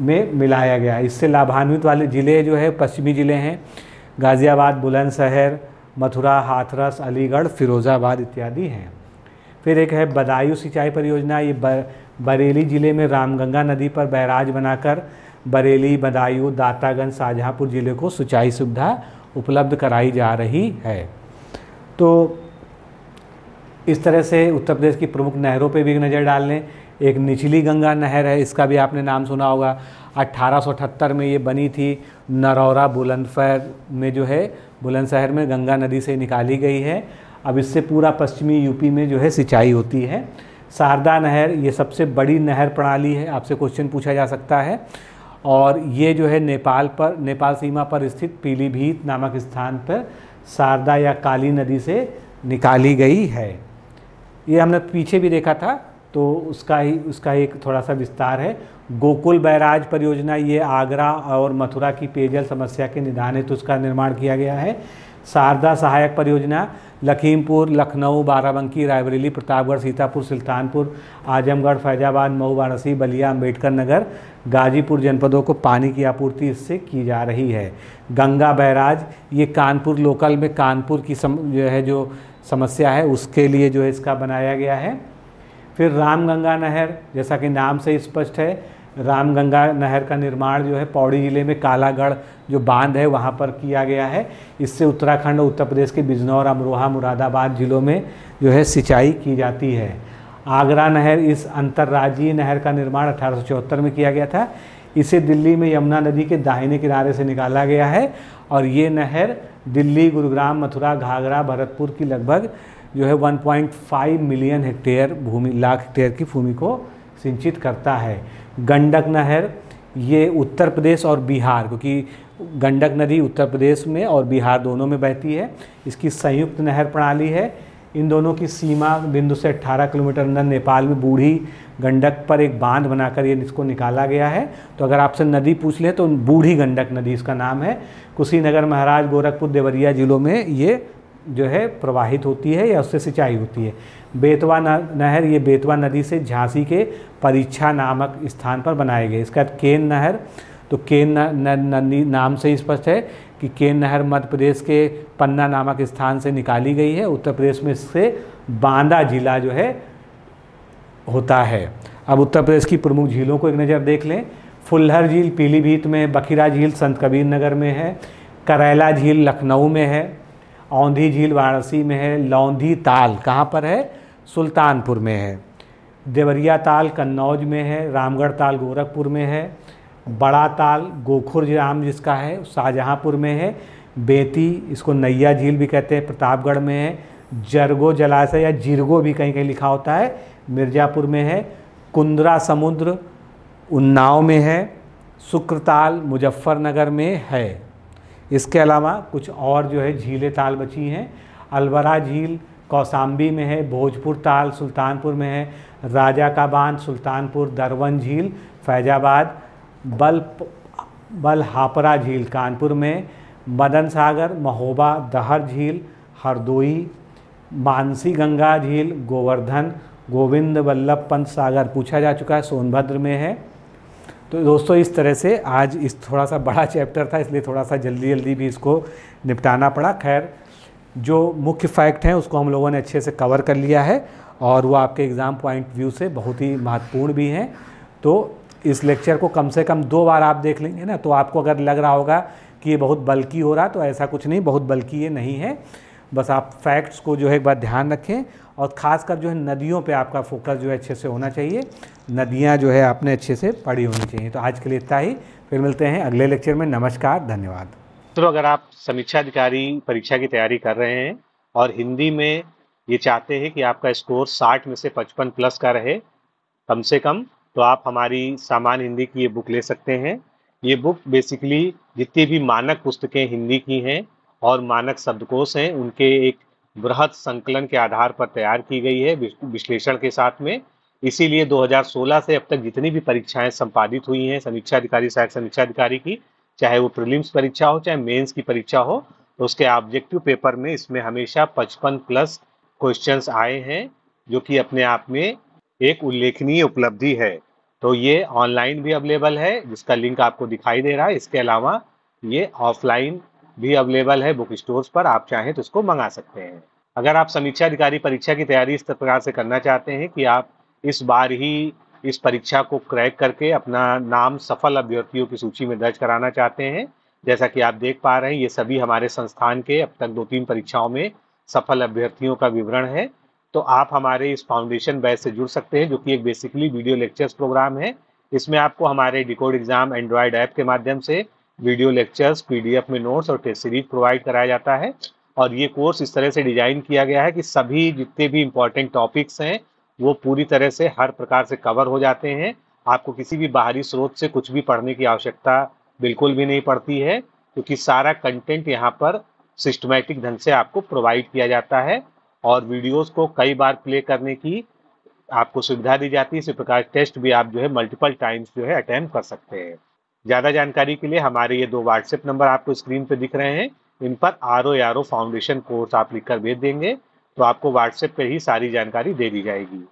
में मिलाया गया इससे लाभान्वित वाले ज़िले जो है पश्चिमी ज़िले हैं गाज़ियाबाद बुलंदशहर मथुरा हाथरस अलीगढ़ फिरोज़ाबाद इत्यादि हैं फिर एक है बदायूं सिंचाई परियोजना ये बरेली ज़िले में रामगंगा नदी पर बैराज बनाकर बरेली बदायूं दातागंज शाहजहाँपुर ज़िले को सिंचाई सुविधा उपलब्ध कराई जा रही है तो इस तरह से उत्तर प्रदेश की प्रमुख नहरों पर भी नज़र डाल लें एक निचली गंगा नहर है इसका भी आपने नाम सुना होगा अट्ठारह में ये बनी थी नरौरा बुलंदशहर में जो है बुलंदशहर में गंगा नदी से निकाली गई है अब इससे पूरा पश्चिमी यूपी में जो है सिंचाई होती है शारदा नहर ये सबसे बड़ी नहर प्रणाली है आपसे क्वेश्चन पूछा जा सकता है और ये जो है नेपाल पर नेपाल सीमा पर स्थित पीलीभीत नामक स्थान पर शारदा या काली नदी से निकाली गई है ये हमने पीछे भी देखा था तो उसका ही उसका एक थोड़ा सा विस्तार है गोकुल बैराज परियोजना ये आगरा और मथुरा की पेयजल समस्या के निदान हेतु तो उसका निर्माण किया गया है शारदा सहायक परियोजना लखीमपुर लखनऊ बाराबंकी रायबरेली प्रतापगढ़ सीतापुर सुल्तानपुर आजमगढ़ फैजाबाद मऊ वाराणसी बलिया अम्बेडकर नगर गाजीपुर जनपदों को पानी की आपूर्ति इससे की जा रही है गंगा बैराज ये कानपुर लोकल में कानपुर की सम जो है जो समस्या है उसके लिए जो है इसका बनाया गया है फिर रामगंगा नहर जैसा कि नाम से स्पष्ट है रामगंगा नहर का निर्माण जो है पौड़ी ज़िले में कालागढ़ जो बांध है वहाँ पर किया गया है इससे उत्तराखंड और उत्तर प्रदेश के बिजनौर अमरोहा मुरादाबाद ज़िलों में जो है सिंचाई की जाती है आगरा नहर इस अंतर्राज्यीय नहर का निर्माण अठारह में किया गया था इसे दिल्ली में यमुना नदी के दाहिने किनारे से निकाला गया है और ये नहर दिल्ली गुरुग्राम मथुरा घाघरा भरतपुर की लगभग जो है 1.5 मिलियन हेक्टेयर भूमि लाख हेक्टेयर की भूमि को सिंचित करता है गंडक नहर ये उत्तर प्रदेश और बिहार क्योंकि गंडक नदी उत्तर प्रदेश में और बिहार दोनों में बहती है इसकी संयुक्त नहर प्रणाली है इन दोनों की सीमा बिंदु से 18 किलोमीटर अंदर नेपाल में बूढ़ी गंडक पर एक बांध बनाकर ये इसको निकाला गया है तो अगर आपसे नदी पूछ ले तो बूढ़ी गंडक नदी इसका नाम है कुशीनगर महाराज गोरखपुर देवरिया जिलों में ये जो है प्रवाहित होती है या उससे सिंचाई होती है बेतवा नहर ये बेतवा नदी से झांसी के परीक्षा नामक स्थान पर बनाए गए इसका केन नहर तो केन नाम से ही स्पष्ट है कि केन नहर मध्य प्रदेश के पन्ना नामक स्थान से निकाली गई है उत्तर प्रदेश में इससे बांदा जिला जो है होता है अब उत्तर प्रदेश की प्रमुख झीलों को एक नज़र देख लें फुल्हर झील पीलीभीत में बखीरा झील संत कबीर नगर में है करैला झील लखनऊ में है औंधी झील वाराणसी में है लौंधी ताल कहाँ पर है सुल्तानपुर में है देवरिया ताल कन्नौज में है रामगढ़ ताल गोरखपुर में है बड़ा ताल गोखुर राम जिसका है शाहजहाँपुर में है बेती इसको नैया झील भी कहते हैं प्रतापगढ़ में है जरगो जलाशय या जिरगो भी कहीं कहीं लिखा होता है मिर्ज़ापुर में है कुंद्रा समुद्र उन्नाव में है शुक्रताल मुजफ्फरनगर में है इसके अलावा कुछ और जो है झीलें ताल बची हैं अलवरा झील कौसाम्बी में है भोजपुर ताल सुल्तानपुर में है राजा का बांध सुल्तानपुर दरवन झील फैजाबाद बल बलहापरा झील कानपुर में मदन सागर महोबा दहर झील हरदोई मानसी गंगा झील गोवर्धन गोविंद वल्लभ पंत सागर पूछा जा चुका है सोनभद्र में है तो दोस्तों इस तरह से आज इस थोड़ा सा बड़ा चैप्टर था इसलिए थोड़ा सा जल्दी जल्दी भी इसको निपटाना पड़ा खैर जो मुख्य फैक्ट हैं उसको हम लोगों ने अच्छे से कवर कर लिया है और वो आपके एग्ज़ाम पॉइंट व्यू से बहुत ही महत्वपूर्ण भी हैं तो इस लेक्चर को कम से कम दो बार आप देख लेंगे ना तो आपको अगर लग रहा होगा कि ये बहुत बल्कि हो रहा तो ऐसा कुछ नहीं बहुत बल्कि ये नहीं है बस आप फैक्ट्स को जो है एक बार ध्यान रखें और ख़ासकर जो है नदियों पे आपका फोकस जो है अच्छे से होना चाहिए नदियाँ जो है आपने अच्छे से पढ़ी होनी चाहिए तो आज के लिए इतना ही फिर मिलते हैं अगले लेक्चर में नमस्कार धन्यवाद तो अगर आप समीक्षा अधिकारी परीक्षा की तैयारी कर रहे हैं और हिंदी में ये चाहते हैं कि आपका स्कोर साठ में से पचपन प्लस का रहे कम से कम तो आप हमारी सामान्य हिंदी की ये बुक ले सकते हैं ये बुक बेसिकली जितनी भी मानक पुस्तकें हिंदी की हैं और मानक शब्दकोश हैं उनके एक बृहद संकलन के आधार पर तैयार की गई है विश्लेषण के साथ में इसीलिए 2016 से अब तक जितनी भी परीक्षाएं संपादित हुई हैं समीक्षा अधिकारी सहायक समीक्षा अधिकारी की चाहे वो प्रीलिम्स परीक्षा हो चाहे मेंस की परीक्षा हो तो उसके ऑब्जेक्टिव पेपर में इसमें हमेशा 55 प्लस क्वेश्चंस आए हैं जो कि अपने आप में एक उल्लेखनीय उपलब्धि है तो ये ऑनलाइन भी अवेलेबल है जिसका लिंक आपको दिखाई दे रहा है इसके अलावा ये ऑफलाइन भी अवेलेबल है बुक स्टोर्स पर आप चाहें तो इसको मंगा सकते हैं अगर आप समीक्षा अधिकारी परीक्षा की तैयारी इस प्रकार से करना चाहते हैं कि आप इस बार ही इस परीक्षा को क्रैक करके अपना नाम सफल अभ्यर्थियों की सूची में दर्ज कराना चाहते हैं जैसा कि आप देख पा रहे हैं ये सभी हमारे संस्थान के अब तक दो तीन परीक्षाओं में सफल अभ्यर्थियों का विवरण है तो आप हमारे इस फाउंडेशन बैच से जुड़ सकते हैं जो कि एक बेसिकली वीडियो लेक्चर्स प्रोग्राम है इसमें आपको हमारे डिकोड एग्जाम एंड्रॉयड ऐप के माध्यम से वीडियो लेक्चर्स पीडीएफ में नोट्स और टेस्ट सीरीज प्रोवाइड कराया जाता है और ये कोर्स इस तरह से डिजाइन किया गया है कि सभी जितने भी इम्पोर्टेंट टॉपिक्स हैं वो पूरी तरह से हर प्रकार से कवर हो जाते हैं आपको किसी भी बाहरी स्रोत से कुछ भी पढ़ने की आवश्यकता बिल्कुल भी नहीं पड़ती है क्योंकि सारा कंटेंट यहाँ पर सिस्टमेटिक ढंग से आपको प्रोवाइड किया जाता है और वीडियोस को कई बार प्ले करने की आपको सुविधा दी जाती है इसी प्रकार टेस्ट भी आप जो है मल्टीपल टाइम्स जो है अटेम्प्ट कर सकते हैं ज़्यादा जानकारी के लिए हमारे ये दो व्हाट्सएप नंबर आपको स्क्रीन पर दिख रहे हैं इन पर R O R O foundation course आप लिखकर भेज देंगे तो आपको व्हाट्सएप पर ही सारी जानकारी दे दी जाएगी